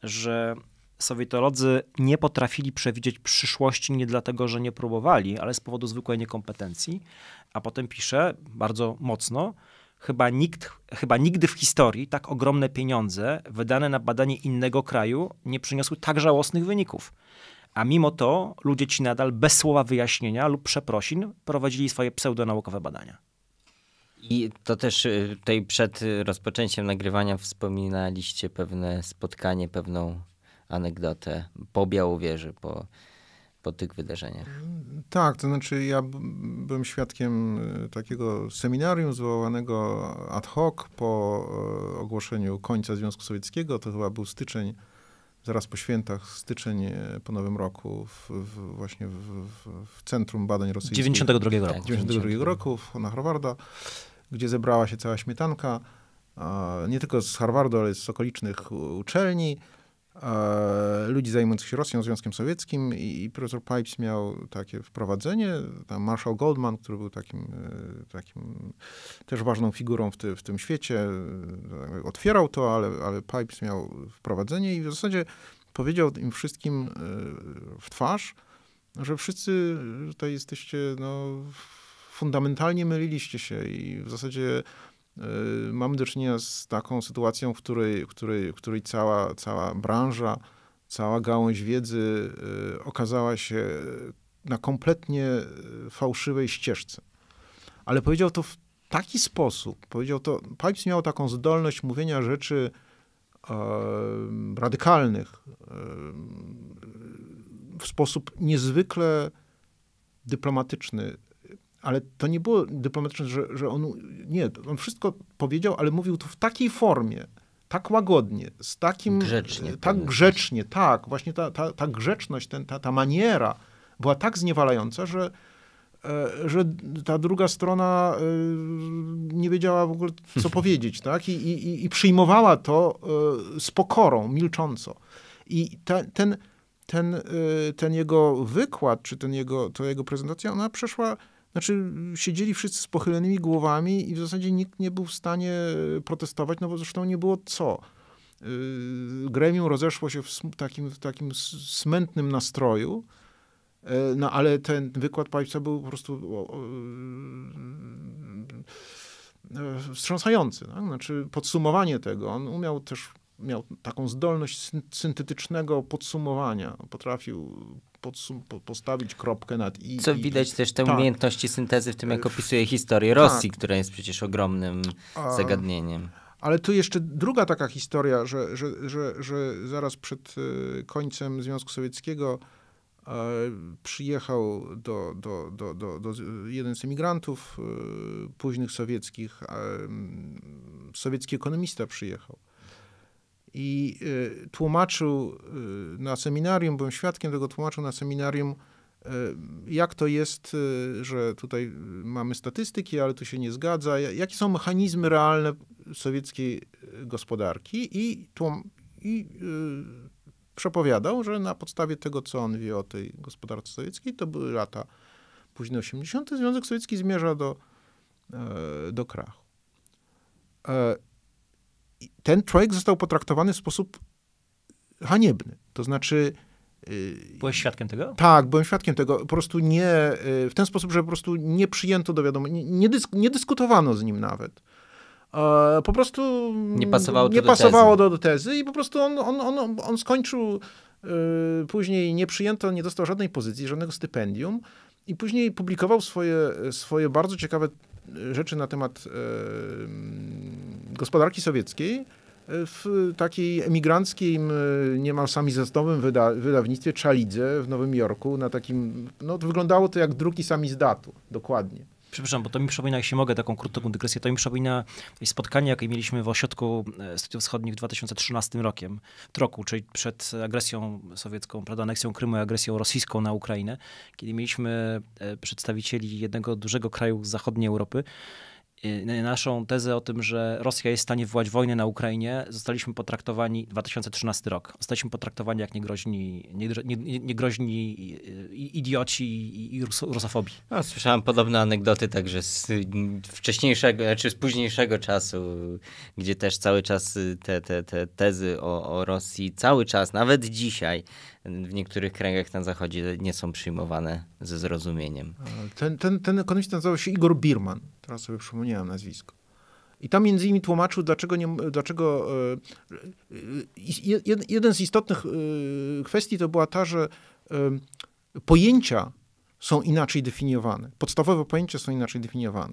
że sowietolodzy nie potrafili przewidzieć przyszłości nie dlatego, że nie próbowali, ale z powodu zwykłej niekompetencji, a potem pisze bardzo mocno, chyba, nikt, chyba nigdy w historii tak ogromne pieniądze wydane na badanie innego kraju nie przyniosły tak żałosnych wyników a mimo to ludzie ci nadal bez słowa wyjaśnienia lub przeprosin prowadzili swoje pseudonaukowe badania. I to też y, tutaj przed rozpoczęciem nagrywania wspominaliście pewne spotkanie, pewną anegdotę po Białowieży, po, po tych wydarzeniach. Tak, to znaczy ja byłem świadkiem y, takiego seminarium zwołanego ad hoc po y, ogłoszeniu końca Związku Sowieckiego, to chyba był styczeń zaraz po świętach, styczeń e, po nowym roku, w, w, właśnie w, w, Centrum Badań Rosyjskich. 92 tak, roku. 92 roku na Harvarda, gdzie zebrała się cała śmietanka, nie tylko z Harvardu, ale z okolicznych e, uczelni. E, ludzi zajmujących się Rosją, Związkiem Sowieckim i profesor Pipes miał takie wprowadzenie. Tam Marshall Goldman, który był takim, e, takim też ważną figurą w, ty, w tym świecie, e, otwierał to, ale, ale Pipes miał wprowadzenie i w zasadzie powiedział im wszystkim w twarz, że wszyscy tutaj jesteście no, fundamentalnie myliliście się i w zasadzie Y, mamy do czynienia z taką sytuacją, w której, w której, w której cała, cała branża, cała gałąź wiedzy y, okazała się na kompletnie y, fałszywej ścieżce. Ale powiedział to w taki sposób, powiedział to, Pipes miał taką zdolność mówienia rzeczy e, radykalnych e, w sposób niezwykle dyplomatyczny, ale to nie było dyplomatyczne, że, że on. Nie, on wszystko powiedział, ale mówił to w takiej formie, tak łagodnie, z takim. Grzecznie. Tak grzecznie, tak. Właśnie ta, ta, ta grzeczność, ten, ta, ta maniera była tak zniewalająca, że, e, że ta druga strona e, nie wiedziała w ogóle, co (laughs) powiedzieć, tak? I, i, i przyjmowała to e, z pokorą, milcząco. I ta, ten, ten, ten jego wykład, czy ten jego, to jego prezentacja, ona przeszła znaczy, siedzieli wszyscy z pochylonymi głowami i w zasadzie nikt nie był w stanie e, protestować, no bo zresztą nie było co. E, gremium rozeszło się w takim, w takim smętnym nastroju, e, no ale ten wykład Pipesa był po prostu wstrząsający. Tak? Znaczy, podsumowanie tego, on umiał też miał taką zdolność syntetycznego podsumowania. Potrafił postawić kropkę nad i. Co i, widać i, też te tak. umiejętności syntezy w tym, jak opisuje historię Rosji, tak. która jest przecież ogromnym A, zagadnieniem. Ale tu jeszcze druga taka historia, że, że, że, że zaraz przed e, końcem Związku Sowieckiego e, przyjechał do, do, do, do, do jeden z emigrantów e, późnych sowieckich, sowiecki ekonomista przyjechał i y, tłumaczył y, na seminarium, byłem świadkiem tego, tłumaczył na seminarium, y, jak to jest, że tutaj mamy statystyki, ale tu się nie zgadza, jakie są mechanizmy realne sowieckiej gospodarki i, tłum, i przepowiadał, że na podstawie tego, co on wie o tej gospodarce sowieckiej, to były lata późne 80., Związek Sowiecki zmierza do, yy, do krachu. E, ten projekt został potraktowany w sposób haniebny. To znaczy. Y, Byłeś świadkiem tego? Tak, byłem świadkiem tego. Po prostu nie, y, w ten sposób, że po prostu nie przyjęto do wiadomości, nie, dysk, nie, dyskutowano z nim nawet. E, po prostu nie pasowało, nie do, do, do, tezy i po prostu on, on, on, on skończył, y, później nie przyjęto, nie dostał żadnej pozycji, żadnego stypendium i później publikował swoje, swoje bardzo ciekawe rzeczy na temat e, gospodarki sowieckiej e, w takiej emigranckim, niemal samizdatowym wyda wydawnictwie Czalidze w Nowym Jorku na takim, no to wyglądało to jak druki samizdatu, dokładnie przepraszam, bo to mi przypomina, jeśli mogę taką krótką dygresję, to mi przypomina spotkanie, jakie mieliśmy w ośrodku e, studiów wschodnich w 2013 rokiem, roku, czyli przed agresją sowiecką, prawda, aneksją Krymu i agresją rosyjską na Ukrainę, kiedy mieliśmy e, przedstawicieli jednego dużego kraju z zachodniej Europy, Y, naszą tezę o tym, że Rosja jest w stanie wywołać wojnę na Ukrainie, zostaliśmy potraktowani, 2013 rok, zostaliśmy potraktowani jak niegroźni, niegroźni y, idioci i rusofobi. No, słyszałem podobne anegdoty także z wcześniejszego, czy znaczy z późniejszego czasu, gdzie też cały czas y, te, te, te tezy o, o Rosji, cały czas, nawet dzisiaj, w niektórych kręgach na Zachodzie nie są przyjmowane ze zrozumieniem. Ten, ten, ten ekonomista nazywał się Igor Birman, teraz sobie przypomniałem nazwisko. I tam między innymi tłumaczył, dlaczego, nie, dlaczego e, e, jed, jeden z istotnych e, kwestii to była ta, że pojęcia są inaczej definiowane. Podstawowe pojęcia są inaczej definiowane.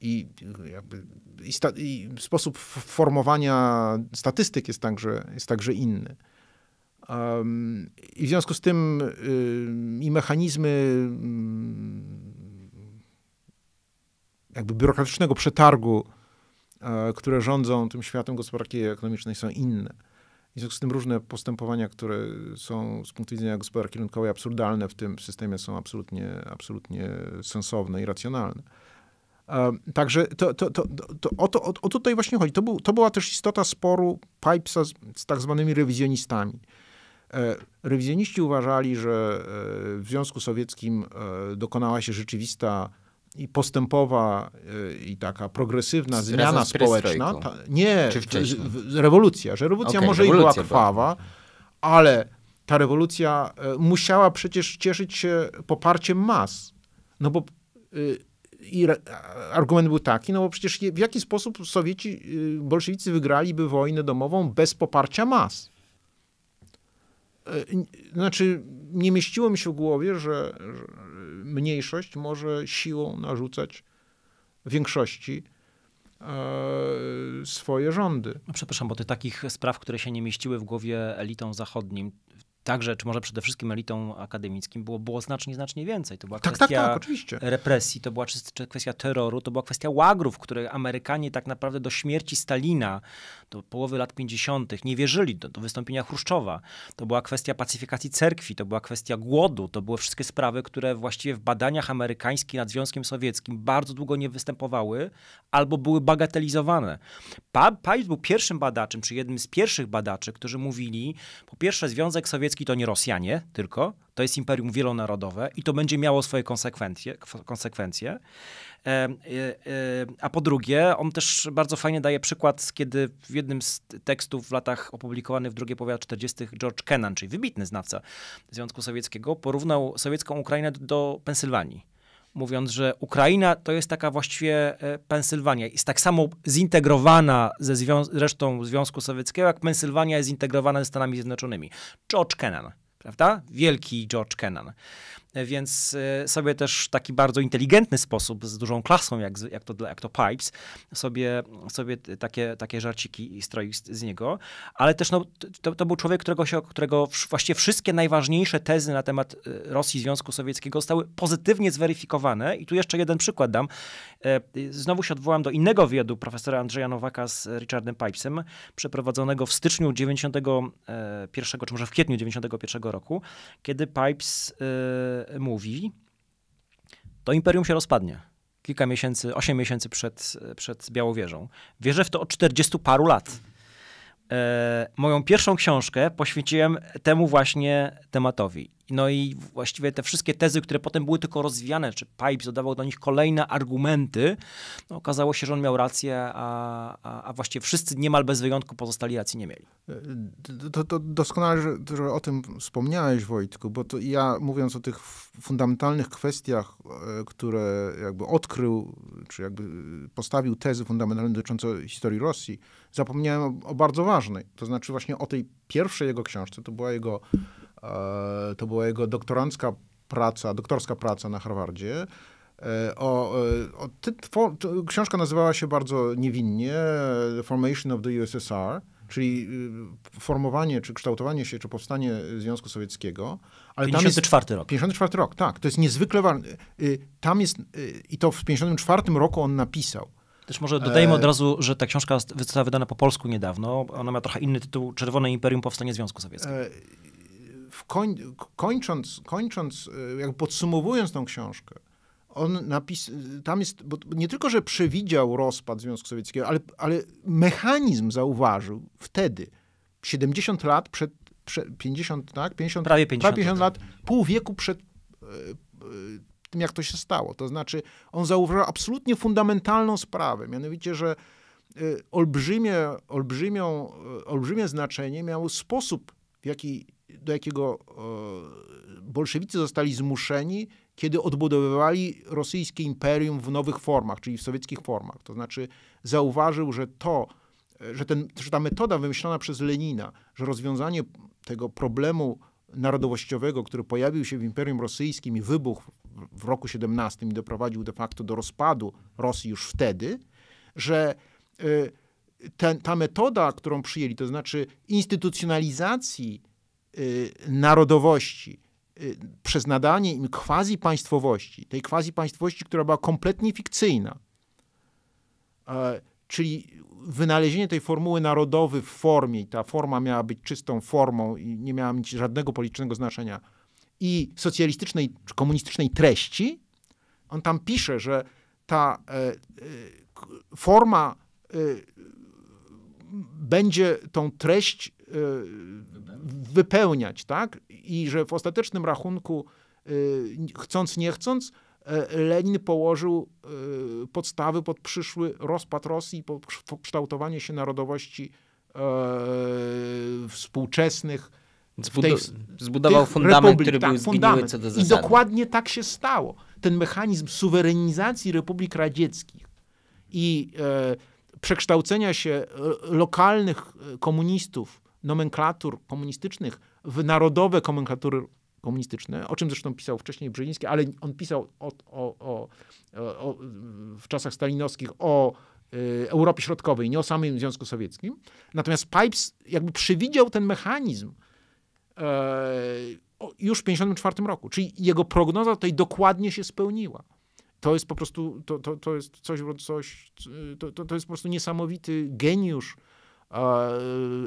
I, jakby, i, sta, i sposób formowania statystyk jest także, jest także inny. I w związku z tym y, i mechanizmy mm, jakby biurokratycznego przetargu, e, które rządzą tym światem gospodarki ekonomicznej są inne. W związku z tym różne postępowania, które są z punktu widzenia gospodarki rynkowej absurdalne w tym systemie są absolutnie, absolutnie sensowne i racjonalne. Także to, to, to, to, o, to, o, tutaj właśnie chodzi. To, był, to była też istota sporu Pipesa z, z tak zwanymi rewizjonistami. E, rewizjoniści uważali, że e, w Związku Sowieckim e, dokonała się rzeczywista i postępowa i taka progresywna zmiana społeczna. Ta, nie, rewolucja, że rewolucja okay, może rewolucja i była krwawa, była. ale ta rewolucja musiała przecież cieszyć się poparciem mas. No bo i argument był taki, no bo przecież w jaki sposób Sowieci, bolszewicy wygraliby wojnę domową bez poparcia mas? E, znaczy, nie mieściło mi się w głowie, że mniejszość może siłą narzucać większości e, swoje rządy. No, przepraszam, bo ty takich spraw, które się nie mieściły w głowie elitą zachodnim, także, czy może przede wszystkim elitą akademickim, było, było znacznie, znacznie więcej. To była tak, tak kwestia tak, tak, oczywiście. represji, to była kwestia terroru, to była kwestia łagrów, które Amerykanie tak naprawdę do śmierci Stalina, do połowy lat 50., nie wierzyli, do, do wystąpienia Chruszczowa. To była kwestia pacyfikacji cerkwi, to była kwestia głodu, to były wszystkie sprawy, które właściwie w badaniach amerykańskich nad Związkiem Sowieckim bardzo długo nie występowały albo były bagatelizowane. Pa, był pierwszym badaczem, czy jednym z pierwszych badaczy, którzy mówili, po pierwsze Związek Sowiecki sowiecki to nie Rosjanie tylko, to jest imperium wielonarodowe i to będzie miało swoje konsekwencje. konsekwencje. E, e, e, a po drugie, on też bardzo fajnie daje przykład, kiedy w jednym z tekstów w latach opublikowanych w drugiej połowie 40. George Kennan, czyli wybitny znawca Związku Sowieckiego, porównał sowiecką Ukrainę do Pensylwanii mówiąc, że Ukraina to jest taka właściwie e, Pensylwania. Jest tak samo zintegrowana ze zwią resztą Związku Sowieckiego, jak Pensylwania jest zintegrowana ze Stanami Zjednoczonymi. George Kennan, prawda? Wielki George Kennan więc e, sobie też w taki bardzo inteligentny sposób, z dużą klasą, jak, jak, to, jak to Pipes, sobie, sobie takie, takie żarciki stroił z, z niego. Ale też no, to, to był człowiek, którego, się, którego właściwie wszystkie najważniejsze tezy na temat e, Rosji Związku Sowieckiego zostały pozytywnie zweryfikowane. I tu jeszcze jeden przykład dam. E, znowu się odwołam do innego wywiadu profesora Andrzeja Nowaka z Richardem Pipesem, przeprowadzonego w styczniu 91, e, czy może w kwietniu 91 roku, kiedy Pipes e, mówi, to imperium się rozpadnie. Kilka miesięcy, osiem miesięcy przed, przed Białowieżą. Wierzę w to od 40 paru lat. E, moją pierwszą książkę poświęciłem temu właśnie tematowi. No i właściwie te wszystkie tezy, które potem były tylko rozwijane, czy Pipes dodawał do nich kolejne argumenty, no, okazało się, że on miał rację, a, a, a właściwie wszyscy niemal bez wyjątku pozostali racji nie mieli. E, to, to doskonale, że, że o tym wspomniałeś, Wojtku, bo to ja mówiąc o tych fundamentalnych kwestiach, e, które jakby odkrył, czy jakby postawił tezy fundamentalne dotyczące historii Rosji, zapomniałem o, o bardzo ważnej, to znaczy właśnie o tej pierwszej jego książce, to była jego E, to była jego doktorancka praca, doktorska praca na Harvardzie. E, o, e, o ty, książka nazywała się bardzo niewinnie The Formation of the USSR, czyli formowanie, czy kształtowanie się, czy powstanie Związku Sowieckiego. Ale 54 jest, rok. 54 rok, tak. To jest niezwykle ważne. Tam jest, i to w 54 roku on napisał. Też może dodajmy od razu, że ta książka została wydana po polsku niedawno. Ona ma trochę inny tytuł, Czerwone Imperium Powstanie Związku Sowieckiego. E koń, kończąc, kończąc, e, jakby podsumowując tą książkę, on napis, tam jest, bo nie tylko, że przewidział rozpad Związku Sowieckiego, ale, ale mechanizm zauważył wtedy, 70 lat przed, przed 50, tak? 50, prawie 50, prawie 50 lat, pół wieku przed e, tym, jak to się stało. To znaczy, on zauważył absolutnie fundamentalną sprawę, mianowicie, że e, olbrzymie, olbrzymią, olbrzymie znaczenie miał sposób, w jaki do jakiego e, bolszewicy zostali zmuszeni, kiedy odbudowywali rosyjskie imperium w nowych formach, czyli w sowieckich formach. To znaczy zauważył, że to, e, że, ten, że ta metoda wymyślona przez Lenina, że rozwiązanie tego problemu narodowościowego, który pojawił się w Imperium Rosyjskim i wybuchł w roku 17 i doprowadził de facto do rozpadu Rosji już wtedy, że e, ten, ta metoda, którą przyjęli, to znaczy instytucjonalizacji Y, narodowości, y, przez nadanie im quasi państwowości, tej quasi państwowości, która była kompletnie fikcyjna, e, czyli wynalezienie tej formuły narodowy w formie, ta forma miała być czystą formą i nie miała mieć żadnego politycznego znaczenia, i socjalistycznej czy komunistycznej treści, on tam pisze, że ta e, e, forma będzie tą treść E, wypełniać, tak? I że w ostatecznym rachunku, e, chcąc nie chcąc, e, Lenin położył podstawy pod przyszły rozpad Rosji, pod kształtowanie się narodowości współczesnych. Zbudu tej, zbudował fundament, republik, który tak, był fundament. co do zasady. I dokładnie tak się stało. Ten mechanizm suwerenizacji republik radzieckich i przekształcenia się lokalnych komunistów nomenklatur komunistycznych w narodowe nomenklatury komunistyczne, o czym zresztą pisał wcześniej Brzeziński, ale on pisał o, o, o, w czasach stalinowskich o e, Europie Środkowej, nie o samym Związku Sowieckim. Natomiast Pipes jakby przewidział ten mechanizm e, już w 1954 roku, czyli jego prognoza tutaj dokładnie się spełniła. To jest po prostu, to, to, to jest coś, coś to, to, to jest po prostu niesamowity geniusz E,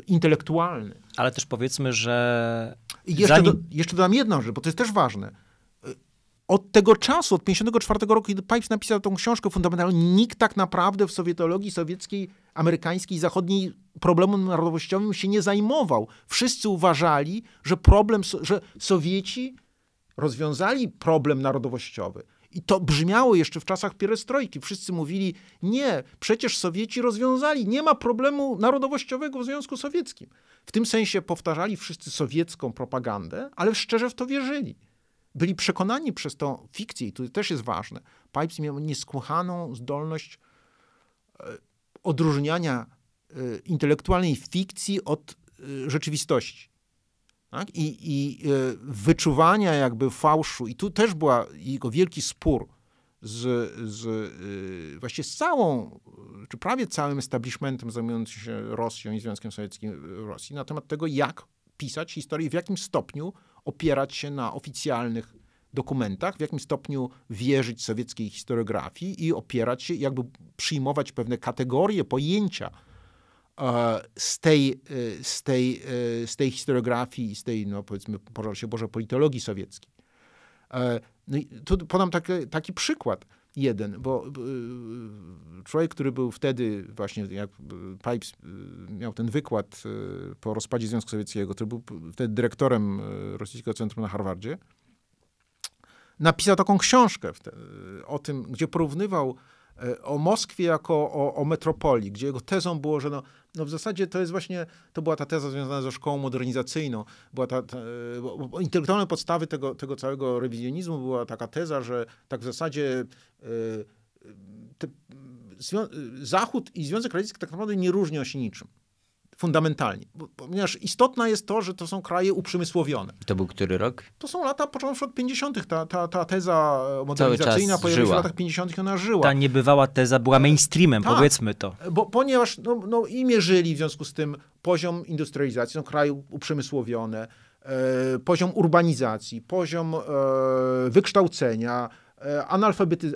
intelektualny. Ale też powiedzmy, że. Jeszcze, zanim... do, jeszcze dodam jedną rzecz, bo to jest też ważne. Od tego czasu, od 1954 roku, kiedy Pipes napisał tą książkę fundamentalną, nikt tak naprawdę w sowietologii sowieckiej, amerykańskiej, zachodniej problemem narodowościowym się nie zajmował. Wszyscy uważali, że problem, że Sowieci rozwiązali problem narodowościowy, i to brzmiało jeszcze w czasach pierestrojki. Wszyscy mówili, nie, przecież Sowieci rozwiązali, nie ma problemu narodowościowego w Związku Sowieckim. W tym sensie powtarzali wszyscy sowiecką propagandę, ale szczerze w to wierzyli. Byli przekonani przez tą fikcję, i to też jest ważne. Pipes miał niesłychaną zdolność e, odróżniania e, intelektualnej fikcji od e, rzeczywistości tak? I, i e, wyczuwania jakby fałszu. I tu też była jego wielki spór z, z e, właśnie z całą, czy prawie całym establishmentem zajmującym się Rosją i Związkiem Sowieckim Rosji na temat tego, jak pisać historię, w jakim stopniu opierać się na oficjalnych dokumentach, w jakim stopniu wierzyć sowieckiej historiografii i opierać się, jakby przyjmować pewne kategorie, pojęcia z tej, e, z tej, e, z tej historiografii, z tej, no powiedzmy, proszę Boże, politologii sowieckiej. E, no i tu podam taki, taki przykład jeden, bo człowiek, który był wtedy, właśnie jak Pipes miał ten wykład po rozpadzie Związku Sowieckiego, który był wtedy dyrektorem Rosyjskiego Centrum na Harvardzie, napisał taką książkę o tym, gdzie porównywał E, o Moskwie jako o, o metropolii, gdzie jego tezą było, że no, no w zasadzie to jest właśnie, to była ta teza związana ze szkołą modernizacyjną, była ta, ta e, intelektualne podstawy tego, tego całego rewizjonizmu była taka teza, że tak w zasadzie e, te, Zachód i Związek Radziecki tak naprawdę nie różnią się niczym fundamentalnie. Ponieważ istotne jest to, że to są kraje uprzemysłowione. To był który rok? To są lata począwszy od 50. Ta, ta, ta teza modernizacyjna pojawiła się w latach 50. ona żyła. Ta niebywała teza była mainstreamem, tak, powiedzmy to. Bo, ponieważ no, no, i mierzyli w związku z tym poziom industrializacji, są kraje uprzemysłowione, e, poziom urbanizacji, poziom e, wykształcenia, e,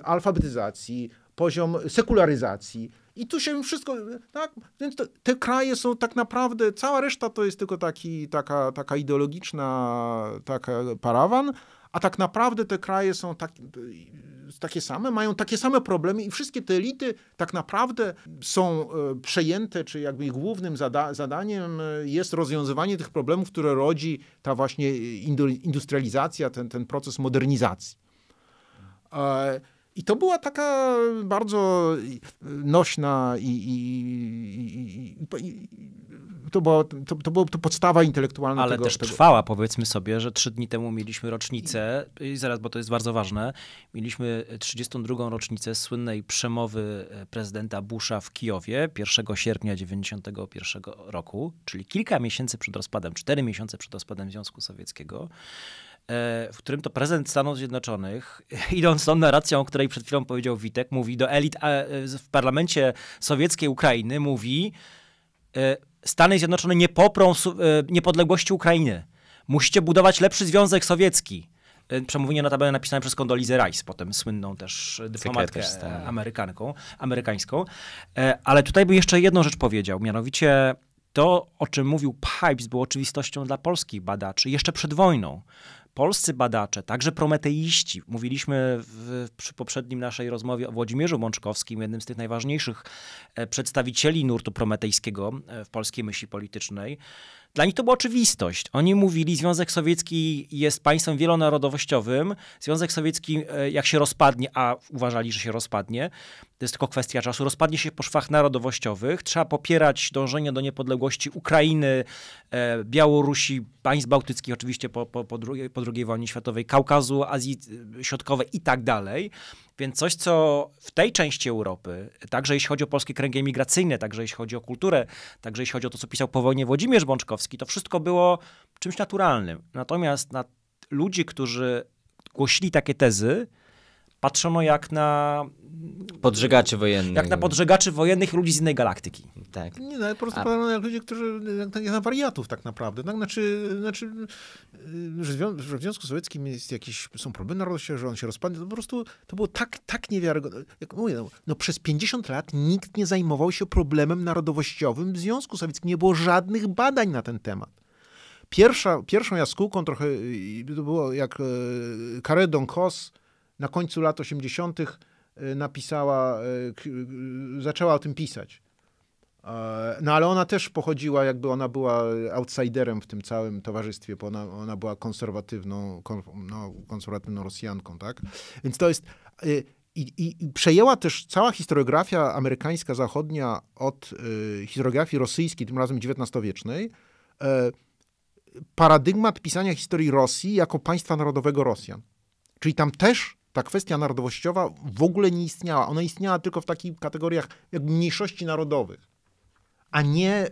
analfabetyzacji, poziom sekularyzacji. I tu się wszystko, tak? Więc te, te kraje są tak naprawdę, cała reszta to jest tylko taki, taka, taka ideologiczna taka parawan, a tak naprawdę te kraje są tak, takie same, mają takie same problemy i wszystkie te elity tak naprawdę są e, przejęte, czy jakby ich głównym zada zadaniem e, jest rozwiązywanie tych problemów, które rodzi ta właśnie industrializacja, ten, ten proces modernizacji. E i to była taka bardzo nośna i, i, i, i to, była, to, to była to podstawa intelektualna Ale tego, też tego. trwała, powiedzmy sobie, że trzy dni temu mieliśmy rocznicę, i zaraz, bo to jest bardzo ważne, mieliśmy 32. rocznicę słynnej przemowy e, prezydenta Busha w Kijowie 1 sierpnia 91 roku, czyli kilka miesięcy przed rozpadem, cztery miesiące przed rozpadem Związku Sowieckiego. E, w którym to prezydent Stanów Zjednoczonych, (laughs) idąc tą narracją, o której przed chwilą powiedział Witek, mówi do elit e, w parlamencie sowieckiej Ukrainy, mówi e, Stany Zjednoczone nie poprą niepodległości Ukrainy. Musicie budować lepszy Związek Sowiecki przemówienie na tabelę napisane przez Condolizę Rice, potem słynną też dyplomatkę tak. amerykanką, amerykańską. Ale tutaj by jeszcze jedną rzecz powiedział, mianowicie to, o czym mówił Pipes, było oczywistością dla polskich badaczy jeszcze przed wojną, polscy badacze, także prometeiści, mówiliśmy w, przy poprzednim naszej rozmowie o Włodzimierzu Mączkowskim, jednym z tych najważniejszych e, przedstawicieli nurtu prometejskiego e, w polskiej myśli politycznej, dla nich to była oczywistość. Oni mówili, Związek Sowiecki jest państwem wielonarodowościowym, Związek Sowiecki e, jak się rozpadnie, a uważali, że się rozpadnie, to jest tylko kwestia czasu, rozpadnie się po szwach narodowościowych, trzeba popierać dążenie do niepodległości Ukrainy, e, Białorusi, państw bałtyckich oczywiście po, po, po, drugiej, po II wojnie światowej, Kaukazu, Azji e, Środkowej i tak dalej. Więc coś, co w tej części Europy, także jeśli chodzi o polskie kręgi emigracyjne, także jeśli chodzi o kulturę, także jeśli chodzi o to, co pisał po wojnie Włodzimierz Bączkowski, to wszystko było czymś naturalnym. Natomiast na ludzi, którzy głosili takie tezy, patrzono jak na... Podżegaczy wojennych. Jak na podżegaczy wojennych ludzi z innej galaktyki. Tak. Nie, no, po prostu A... jak ludzie, którzy, jak, jak na wariatów tak naprawdę. Tak? Znaczy, znaczy y, że, że w Związku Sowieckim jest jakiś, są problemy narodowości, że on się rozpadnie. To po prostu to było tak, tak niewiarygodne. Jak mówię, no, no, przez 50 lat nikt nie zajmował się problemem narodowościowym w Związku Sowieckim. Nie było żadnych badań na ten temat. Pierwsza, pierwszą jaskółką trochę, y, to było jak Carré y, Kos na końcu lat 80. E, napisała, e, e, zaczęła o tym pisać. No ale ona też pochodziła, jakby ona była outsiderem w tym całym towarzystwie, bo ona, ona była konserwatywną, no, konserwatywną Rosjanką, tak? Więc to jest... I, i, i, przejęła też cała historiografia amerykańska, zachodnia od y, historiografii rosyjskiej, tym razem XIX-wiecznej, y, paradygmat pisania historii Rosji jako państwa narodowego Rosjan. Czyli tam też ta kwestia narodowościowa w ogóle nie istniała. Ona istniała tylko w takich kategoriach jak mniejszości narodowych, a nie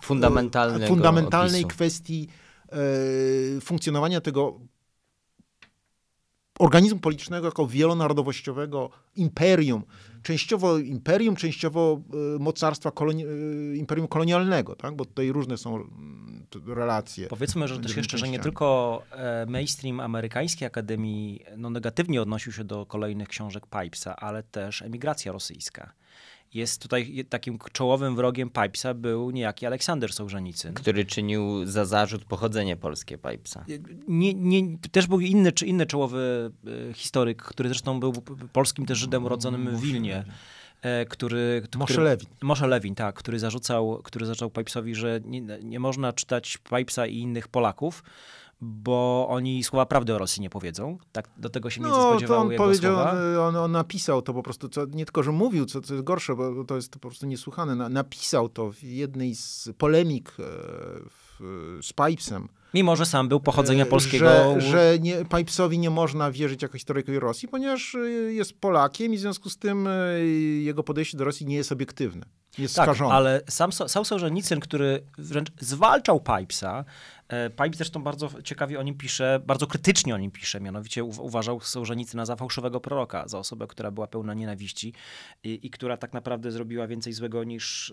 w fundamentalnej opisu. kwestii e, funkcjonowania tego organizmu politycznego jako wielonarodowościowego imperium, częściowo imperium, częściowo y, mocarstwa y, imperium kolonialnego, tak? bo tutaj różne są mm, relacje. Powiedzmy że też jeszcze, że nie tylko e, mainstream amerykańskiej akademii no, negatywnie odnosił się do kolejnych książek Pipesa, ale też emigracja rosyjska jest tutaj takim czołowym wrogiem Pipesa był niejaki Aleksander Sołżenicy. Który czynił za zarzut pochodzenie polskie Pipesa. Nie, nie, też był inny, czy inny czołowy e, historyk, który zresztą był polskim też Żydem mm, urodzonym w Wilnie e, który... Moshe Lewin. Moshe Lewin, tak, który zarzucał, który zaczął Pipesowi, że nie, nie można czytać Pipesa i innych Polaków, bo oni słowa prawdy o Rosji nie powiedzą. Tak do tego się między no, spodziewały to on powiedział, słowa. E, on, on, napisał to po prostu, co, nie tylko, że mówił, co, co jest gorsze, bo to jest po prostu niesłychane, na, napisał to w jednej z polemik e, w, z Pipesem, mimo że sam był pochodzenia e, polskiego. Że, że nie, Pipesowi nie można wierzyć jako historykowi Rosji, ponieważ e, jest Polakiem i w związku z tym e, jego podejście do Rosji nie jest obiektywne. Jest tak, skażone. ale sam, sam który wręcz zwalczał Pipesa, Pipes zresztą bardzo ciekawie o nim pisze, bardzo krytycznie o nim pisze, mianowicie uważał Sołżenicyna za fałszywego proroka, za osobę, która była pełna nienawiści i, i która tak naprawdę zrobiła więcej złego niż,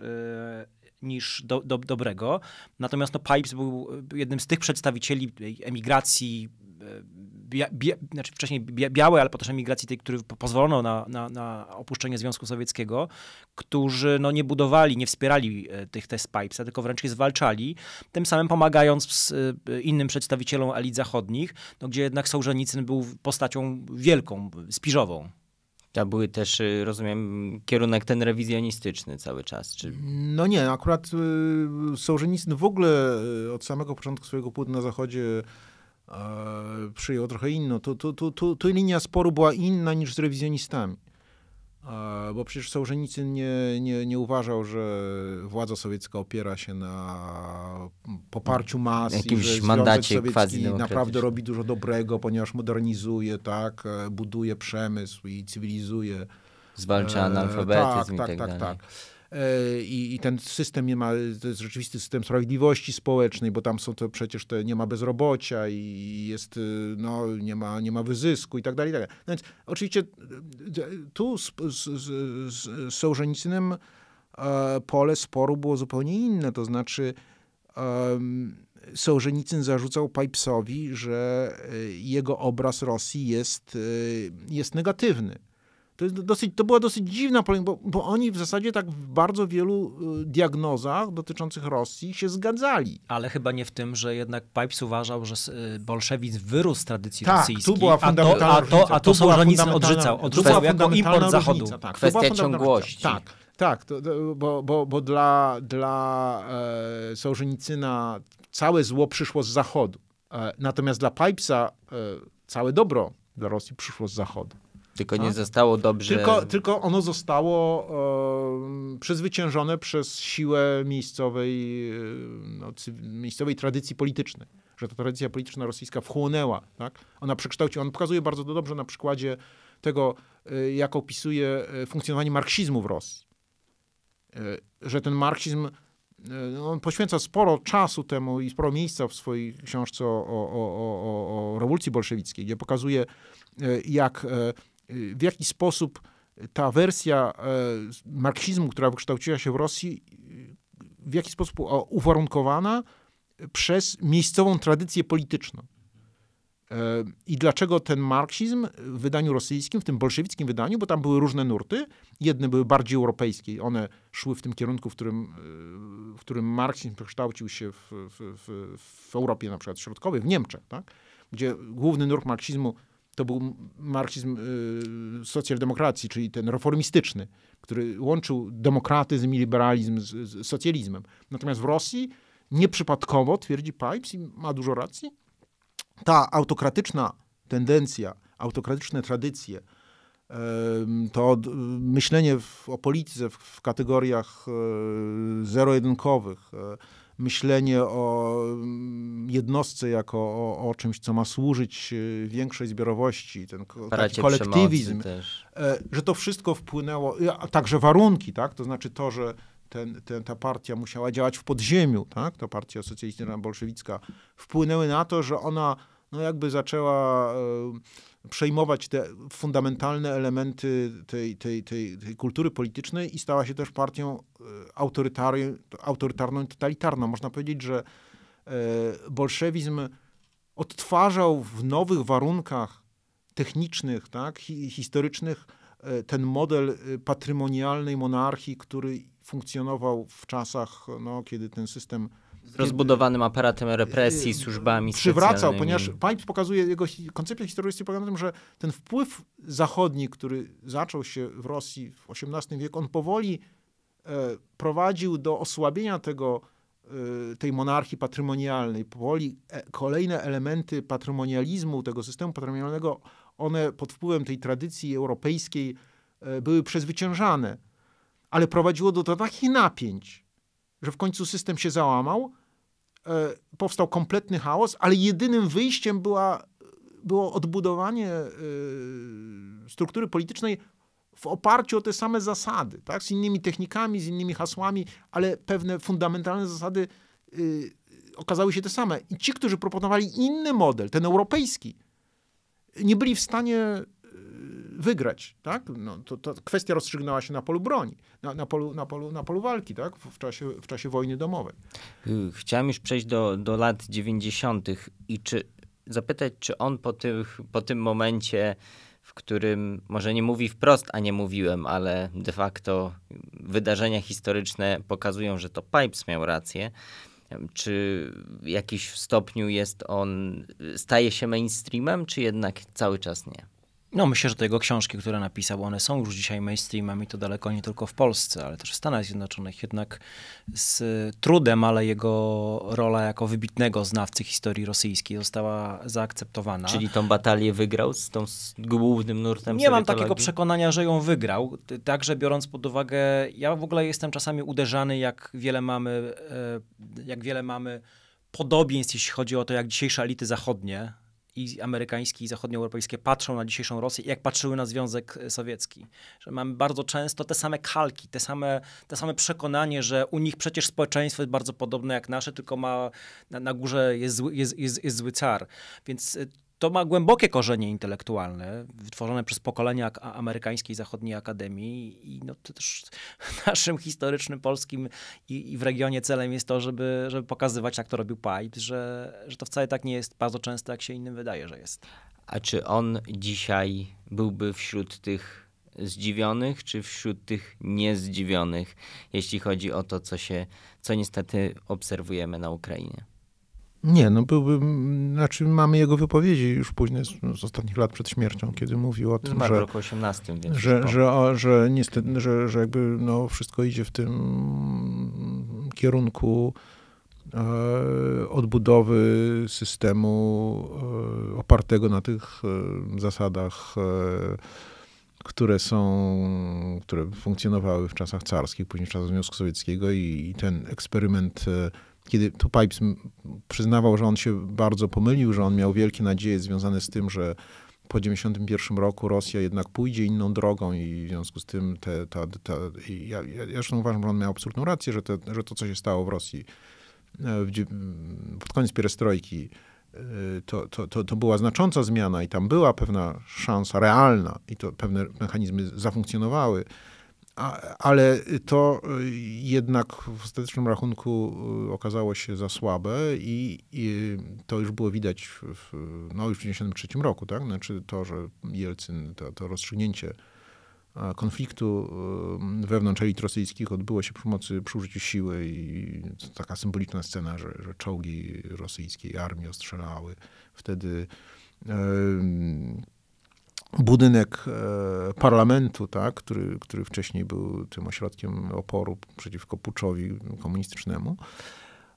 niż do, do, dobrego. Natomiast no, Pipes był e, jednym z tych przedstawicieli emigracji e, bia, bia, znaczy wcześniej białej, ale potem emigracji tej, której pozwolono na, na, na, opuszczenie Związku Sowieckiego, którzy no, nie budowali, nie wspierali e, tych test pipes, tylko wręcz je zwalczali, tym samym pomagając innym przedstawicielom elit zachodnich, no, gdzie jednak Sołżenicyn był postacią wielką, spiżową. To były też, y, rozumiem, kierunek ten rewizjonistyczny cały czas. Czy... No nie, akurat y, Sołżenicyn no w ogóle y, od samego początku swojego płytu na zachodzie y, przyjął trochę inną. Tu, tu, tu, tu, tu linia sporu była inna niż z rewizjonistami. Bo przecież Sołżenicyn nie, nie, nie uważał, że władza sowiecka opiera się na poparciu mas Jakimś i że mandacie sowiecki naprawdę robi dużo dobrego, ponieważ modernizuje, tak, e, buduje przemysł i cywilizuje. Zwalcza e, analfabetyzm e, tak, i tak, tak, tak. tak. E, i, i ten system nie ma, to jest rzeczywisty system sprawiedliwości społecznej, bo tam są to przecież te, nie ma bezrobocia i jest, y, no, nie ma, nie ma wyzysku i tak dalej, i tak dalej. No więc oczywiście y, y, tu z, z, z, z Sołżenicynem e, pole sporu było zupełnie inne, to znaczy um, Sołżenicyn zarzucał Pipesowi, że e, jego obraz Rosji jest, jest negatywny. To, jest dosyć, to była dosyć dziwna polemika, bo, bo oni w zasadzie tak w bardzo wielu y, diagnozach dotyczących Rosji się zgadzali. Ale chyba nie w tym, że jednak Pipes uważał, że y, bolszewizm wyrósł z tradycji tak, rosyjskiej, tu była fundamentalna a to, a to, a to, odrzucał. Odrzucał jako import zachodu. Różnica, tak. Kwestia ciągłości. Tak. Tak, to, to, bo, bo, bo dla, dla e, Sołżenicyna całe zło przyszło z Zachodu. E, natomiast dla Pipesa e, całe dobro dla Rosji przyszło z Zachodu. Tylko nie tak. zostało dobrze. Tylko, tylko ono zostało e, przezwyciężone przez siłę miejscowej, e, no, miejscowej tradycji politycznej. Że ta tradycja polityczna rosyjska wchłonęła. Tak? Ona przekształciła. On pokazuje bardzo dobrze na przykładzie tego, e, jak opisuje e, funkcjonowanie marksizmu w Rosji. E, że ten marksizm e, no, on poświęca sporo czasu temu i sporo miejsca w swojej książce o, o, o, o rewolucji bolszewickiej, gdzie pokazuje, jak Y, w jaki sposób ta wersja e, marksizmu, która wykształciła się w Rosji, y, w jaki sposób uwarunkowana przez miejscową tradycję polityczną. E, I dlaczego ten marksizm w wydaniu rosyjskim, w tym bolszewickim wydaniu, bo tam były różne nurty, jedne były bardziej europejskie, one szły w tym kierunku, w którym, e, w którym marksizm przekształcił się w, w, w, w Europie na przykład środkowej, w Niemczech, tak? gdzie główny nurt marksizmu to był marksizm y, socjaldemokracji, czyli ten reformistyczny, który łączył demokratyzm i liberalizm z, z socjalizmem. Natomiast w Rosji nieprzypadkowo, twierdzi Pipes i ma dużo racji, ta autokratyczna tendencja, autokratyczne tradycje, to y, myślenie w, o polityce w, w kategoriach y, zero-jedynkowych, y, myślenie o mm, jednostce jako o, o czymś, co ma służyć y, większej zbiorowości, ten taki kolektywizm, e, że to wszystko wpłynęło, a także warunki, tak? to znaczy to, że ten, ten, ta partia musiała działać w podziemiu, tak? ta partia socjalistyczna bolszewicka, wpłynęły na to, że ona no jakby zaczęła... E, przejmować te fundamentalne elementy tej, tej, tej, tej kultury politycznej i stała się też partią e, autorytarną i totalitarną. Można powiedzieć, że e, bolszewizm odtwarzał w nowych warunkach technicznych, tak, historycznych, e, ten model patrimonialnej monarchii, który funkcjonował w czasach, no, kiedy ten system z rozbudowanym aparatem represji, y, służbami przywracał, ponieważ Pipes pokazuje, jego koncepcja historyczna polega na tym, że ten wpływ zachodni, który zaczął się w Rosji w XVIII wieku, on powoli e, prowadził do osłabienia tego, e, tej monarchii patrymonialnej. Powoli e, kolejne elementy patrymonializmu, tego systemu patrymonialnego, one pod wpływem tej tradycji europejskiej e, były przezwyciężane, ale prowadziło do takich napięć, że w końcu system się załamał, e, powstał kompletny chaos, ale jedynym wyjściem była, było odbudowanie e, struktury politycznej w oparciu o te same zasady, tak? z innymi technikami, z innymi hasłami, ale pewne fundamentalne zasady e, okazały się te same. I ci, którzy proponowali inny model, ten europejski, nie byli w stanie wygrać, tak? No, to, to kwestia rozstrzygnęła się na polu broni, na, na, polu, na, polu, na polu walki, tak? W, czasie, w czasie wojny domowej. Y, chciałem już przejść do, do lat 90. i czy zapytać, czy on po, tych, po tym momencie w którym może nie mówi wprost, a nie mówiłem, ale de facto wydarzenia historyczne pokazują, że to Pipes miał rację. Czy w jakimś stopniu jest on, staje się mainstreamem, czy jednak cały czas nie? No myślę, że te jego książki, które napisał, one są już dzisiaj mainstreamem i to daleko nie tylko w Polsce, ale też w Stanach Zjednoczonych. Jednak z trudem, ale jego rola jako wybitnego znawcy historii rosyjskiej została zaakceptowana. Czyli tą batalię wygrał z tą z głównym nurtem Nie mam takiego przekonania, że ją wygrał. Także biorąc pod uwagę, ja w ogóle jestem czasami uderzany, jak wiele mamy, e, jak wiele mamy podobieństw, jeśli chodzi o to, jak dzisiejsze elity zachodnie i amerykański, i zachodnioeuropejskie patrzą na dzisiejszą Rosję, jak patrzyły na Związek Sowiecki. Że mamy bardzo często te same kalki, te same, te same przekonanie, że u nich przecież społeczeństwo jest bardzo podobne jak nasze, tylko ma, na, na górze jest, zły, jest, jest, jest zły car. Więc e, to ma głębokie korzenie intelektualne, wytworzone przez pokolenia amerykańskiej zachodniej akademii i no to też (laughs) naszym historycznym polskim i, i, w regionie celem jest to, żeby, żeby pokazywać, jak to robił Pipe, że, że to wcale tak nie jest bardzo często, jak się innym wydaje, że jest. A czy on dzisiaj byłby wśród tych zdziwionych, czy wśród tych niezdziwionych, jeśli chodzi o to, co się, co niestety obserwujemy na Ukrainie? Nie, no byłby, znaczy mamy jego wypowiedzi już później z, no, z ostatnich lat przed śmiercią, kiedy mówił o tym, że, roku 18, więc że, że, o, że niestety, że, że jakby no wszystko idzie w tym kierunku e, odbudowy systemu e, opartego na tych e, zasadach e, które są, które funkcjonowały w czasach carskich, później w czasach Związku Sowieckiego i, i ten eksperyment e, kiedy tu Pipes przyznawał, że on się bardzo pomylił, że on miał wielkie nadzieje związane z tym, że po 1991 roku Rosja jednak pójdzie inną drogą i w związku z tym te, ta, ta, ja, ja zresztą uważam, że on miał absolutną rację, że, te, że to, co się stało w Rosji e, w, pod koniec pierestrojki, e, to, to, to, to, była znacząca zmiana i tam była pewna szansa realna i to pewne mechanizmy zafunkcjonowały ale to y, jednak w ostatecznym rachunku y, okazało się za słabe i, i to już było widać w, no 1993 roku, tak? Znaczy to, że Jelcyn, to, to rozstrzygnięcie konfliktu y, wewnątrz elit rosyjskich odbyło się przy pomocy, przy użyciu siły i taka symboliczna scena, że, że czołgi rosyjskiej armii ostrzelały. Wtedy budynek e, parlamentu, tak, który, który wcześniej był tym ośrodkiem oporu przeciwko puczowi komunistycznemu,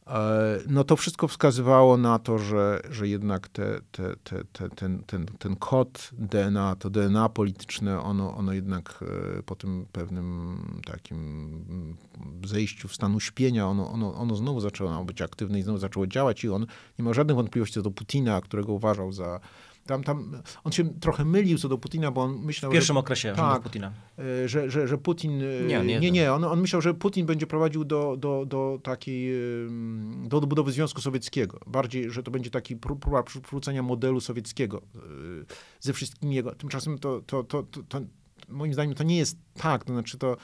e, no to wszystko wskazywało na to, że, że jednak te, te, te, te ten, ten, ten kod DNA, to DNA polityczne, ono, ono jednak e, po tym pewnym takim zejściu w stanu śpienia, ono, ono, ono znowu zaczęło być aktywne i znowu zaczęło działać i on nie ma żadnych wątpliwości co do Putina, którego uważał za tam, tam, on się trochę mylił co do Putina, bo on myślał... W pierwszym że, okresie tak, Putina. E, że, że, że Putin... E, nie, nie, nie. nie on, on myślał, że Putin będzie prowadził do, do, do takiej... do odbudowy Związku Sowieckiego. Bardziej, że to będzie taki próba przywrócenia modelu sowieckiego e, ze wszystkimi jego... Tymczasem to, to, to, to, to moim zdaniem to nie jest tak. To znaczy to...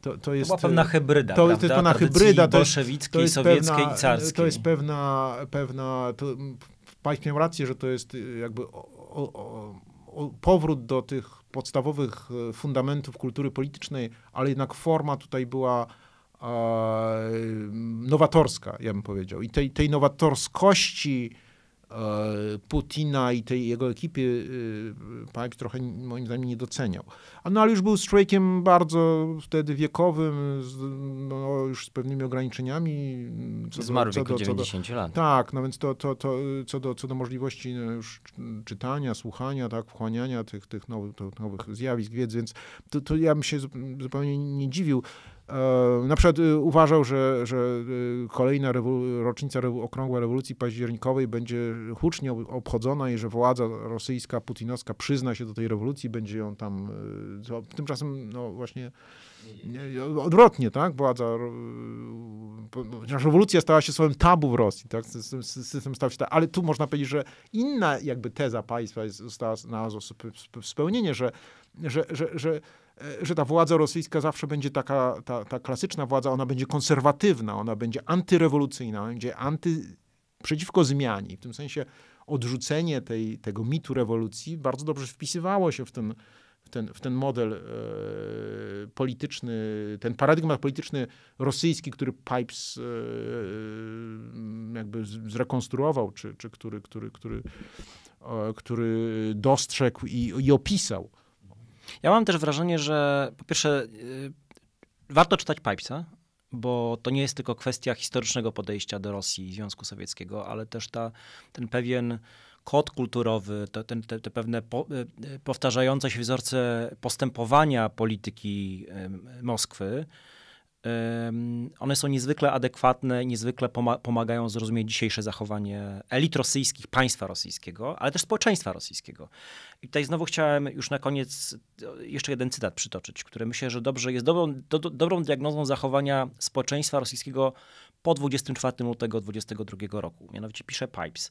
To, to jest to pewna hybryda. To, to jest pewna hybryda. To jest, bolszewickiej, to jest sowieckiej pewna, i carskiej. To jest pewna, pewna to Państwo miał rację, że to jest y, jakby o, o, o powrót do tych podstawowych y, fundamentów kultury politycznej, ale jednak forma tutaj była e, nowatorska, ja bym powiedział. I tej, tej nowatorskości E, Putina i tej jego ekipy e, Pajek trochę moim zdaniem nie doceniał. No ale już był strajkiem bardzo wtedy wiekowym, z, no, już z pewnymi ograniczeniami. Co Zmarł w wieku do, 90 do, lat. Tak, no więc to, to, to co, do, co do możliwości no, już czytania, słuchania, tak, wchłaniania tych, tych nowych, nowych zjawisk, wiedzy, więc to, to ja bym się zupełnie nie dziwił. E, na przykład y, uważał, że, że y, kolejna rocznica rewo okrągła rewolucji październikowej będzie hucznie obchodzona i że władza rosyjska, putinowska przyzna się do tej rewolucji, będzie ją tam. Y, tymczasem, no właśnie odwrotnie, tak? Władza, rewolucja stała się słowem tabu w Rosji, tak? System, system stał się tak. Ale tu można powiedzieć, że inna jakby teza państwa została, znalazła spełnienie, że że, że, że, e, że ta władza rosyjska zawsze będzie taka, ta, ta klasyczna władza, ona będzie konserwatywna, ona będzie antyrewolucyjna, ona będzie anty, przeciwko zmianie. W tym sensie odrzucenie tej, tego mitu rewolucji bardzo dobrze wpisywało się w ten, w ten, w ten model e, polityczny, ten paradygmat polityczny rosyjski, który Pipes e, jakby zrekonstruował, czy, czy który, który, który, e, który dostrzegł i, i opisał. Ja mam też wrażenie, że po pierwsze yy, warto czytać Pipesa, bo to nie jest tylko kwestia historycznego podejścia do Rosji i Związku Sowieckiego, ale też ta, ten pewien kod kulturowy, te, te, te pewne po, y, powtarzające się wzorce postępowania polityki Moskwy, one są niezwykle adekwatne, niezwykle pomagają zrozumieć dzisiejsze zachowanie elit rosyjskich, państwa rosyjskiego, ale też społeczeństwa rosyjskiego. I tutaj znowu chciałem już na koniec e, jeszcze jeden cytat przytoczyć, który myślę, że dobrze jest dobrą, do, dobrą diagnozą zachowania społeczeństwa rosyjskiego po 24 lutego 2022 roku. Mianowicie pisze Pipes.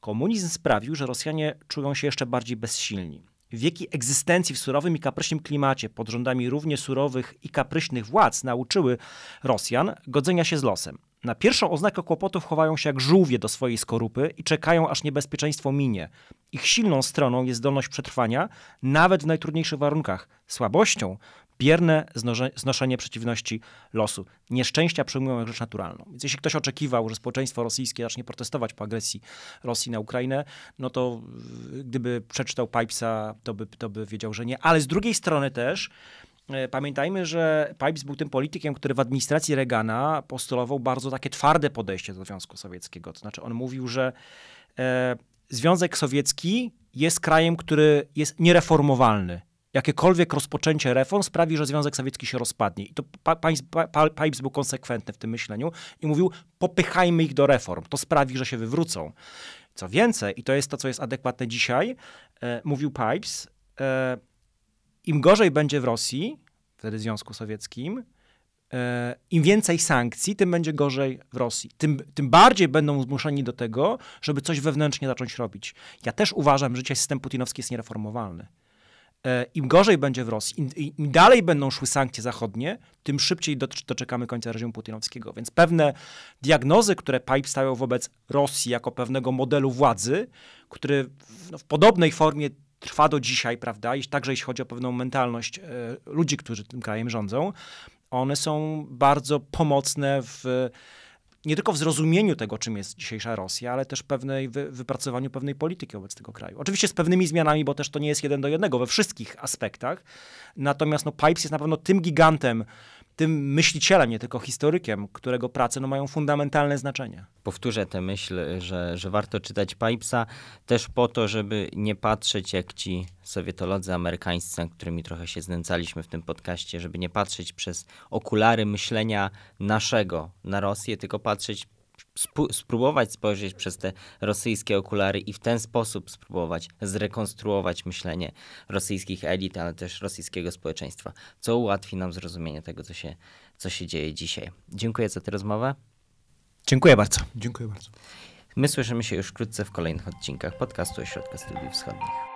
Komunizm sprawił, że Rosjanie czują się jeszcze bardziej bezsilni. Wieki egzystencji w surowym i kapryśnym klimacie pod rządami równie surowych i kapryśnych władz nauczyły Rosjan godzenia się z losem. Na pierwszą oznakę kłopotów chowają się jak żółwie do swojej skorupy i czekają, aż niebezpieczeństwo minie. Ich silną stroną jest zdolność przetrwania, nawet w najtrudniejszych warunkach. Słabością bierne znoszenie przeciwności losu. Nieszczęścia przyjmują jak rzecz naturalną. Więc jeśli ktoś oczekiwał, że społeczeństwo rosyjskie zacznie protestować po agresji Rosji na Ukrainę, no to y, gdyby przeczytał Pipesa, to by, to by wiedział, że nie. Ale z drugiej strony też e, Pamiętajmy, że Pipes był tym politykiem, który w administracji Reagana postulował bardzo takie twarde podejście do Związku Sowieckiego. To znaczy, on mówił, że e, Związek Sowiecki jest krajem, który jest niereformowalny jakiekolwiek rozpoczęcie reform sprawi, że Związek Sowiecki się rozpadnie. I to Pipes był konsekwentny w tym myśleniu i mówił, popychajmy ich do reform, to sprawi, że się wywrócą. Co więcej, i to jest to, co jest adekwatne dzisiaj, e, mówił Pipes, e, im gorzej będzie w Rosji, wtedy Związku Sowieckim, e, im więcej sankcji, tym będzie gorzej w Rosji. Tym, tym bardziej będą zmuszeni do tego, żeby coś wewnętrznie zacząć robić. Ja też uważam, że dzisiaj system putinowski jest niereformowalny. E, im gorzej będzie w Rosji, im, im, dalej będą szły sankcje zachodnie, tym szybciej doczekamy końca reżimu putinowskiego. Więc pewne diagnozy, które Pipe stawiał wobec Rosji jako pewnego modelu władzy, który w, no, w podobnej formie trwa do dzisiaj, prawda, I także jeśli chodzi o pewną mentalność e, ludzi, którzy tym krajem rządzą, one są bardzo pomocne w nie tylko w zrozumieniu tego, czym jest dzisiejsza Rosja, ale też pewnej wy, wypracowaniu pewnej polityki wobec tego kraju. Oczywiście z pewnymi zmianami, bo też to nie jest jeden do jednego we wszystkich aspektach. Natomiast no, Pipes jest na pewno tym gigantem tym myślicielem, nie tylko historykiem, którego prace no, mają fundamentalne znaczenie. Powtórzę tę myśl, że, że warto czytać Pipesa też po to, żeby nie patrzeć jak ci sowietolodzy amerykańscy, którymi trochę się znęcaliśmy w tym podcaście, żeby nie patrzeć przez okulary myślenia naszego na Rosję, tylko patrzeć spróbować spojrzeć przez te rosyjskie okulary i w ten sposób spróbować zrekonstruować myślenie rosyjskich elit, ale też rosyjskiego społeczeństwa, co ułatwi nam zrozumienie tego, co się, co się dzieje dzisiaj. Dziękuję za tę rozmowę. Dziękuję bardzo. Dziękuję bardzo. My słyszymy się już wkrótce w kolejnych odcinkach podcastu Ośrodka Studiów Wschodnich.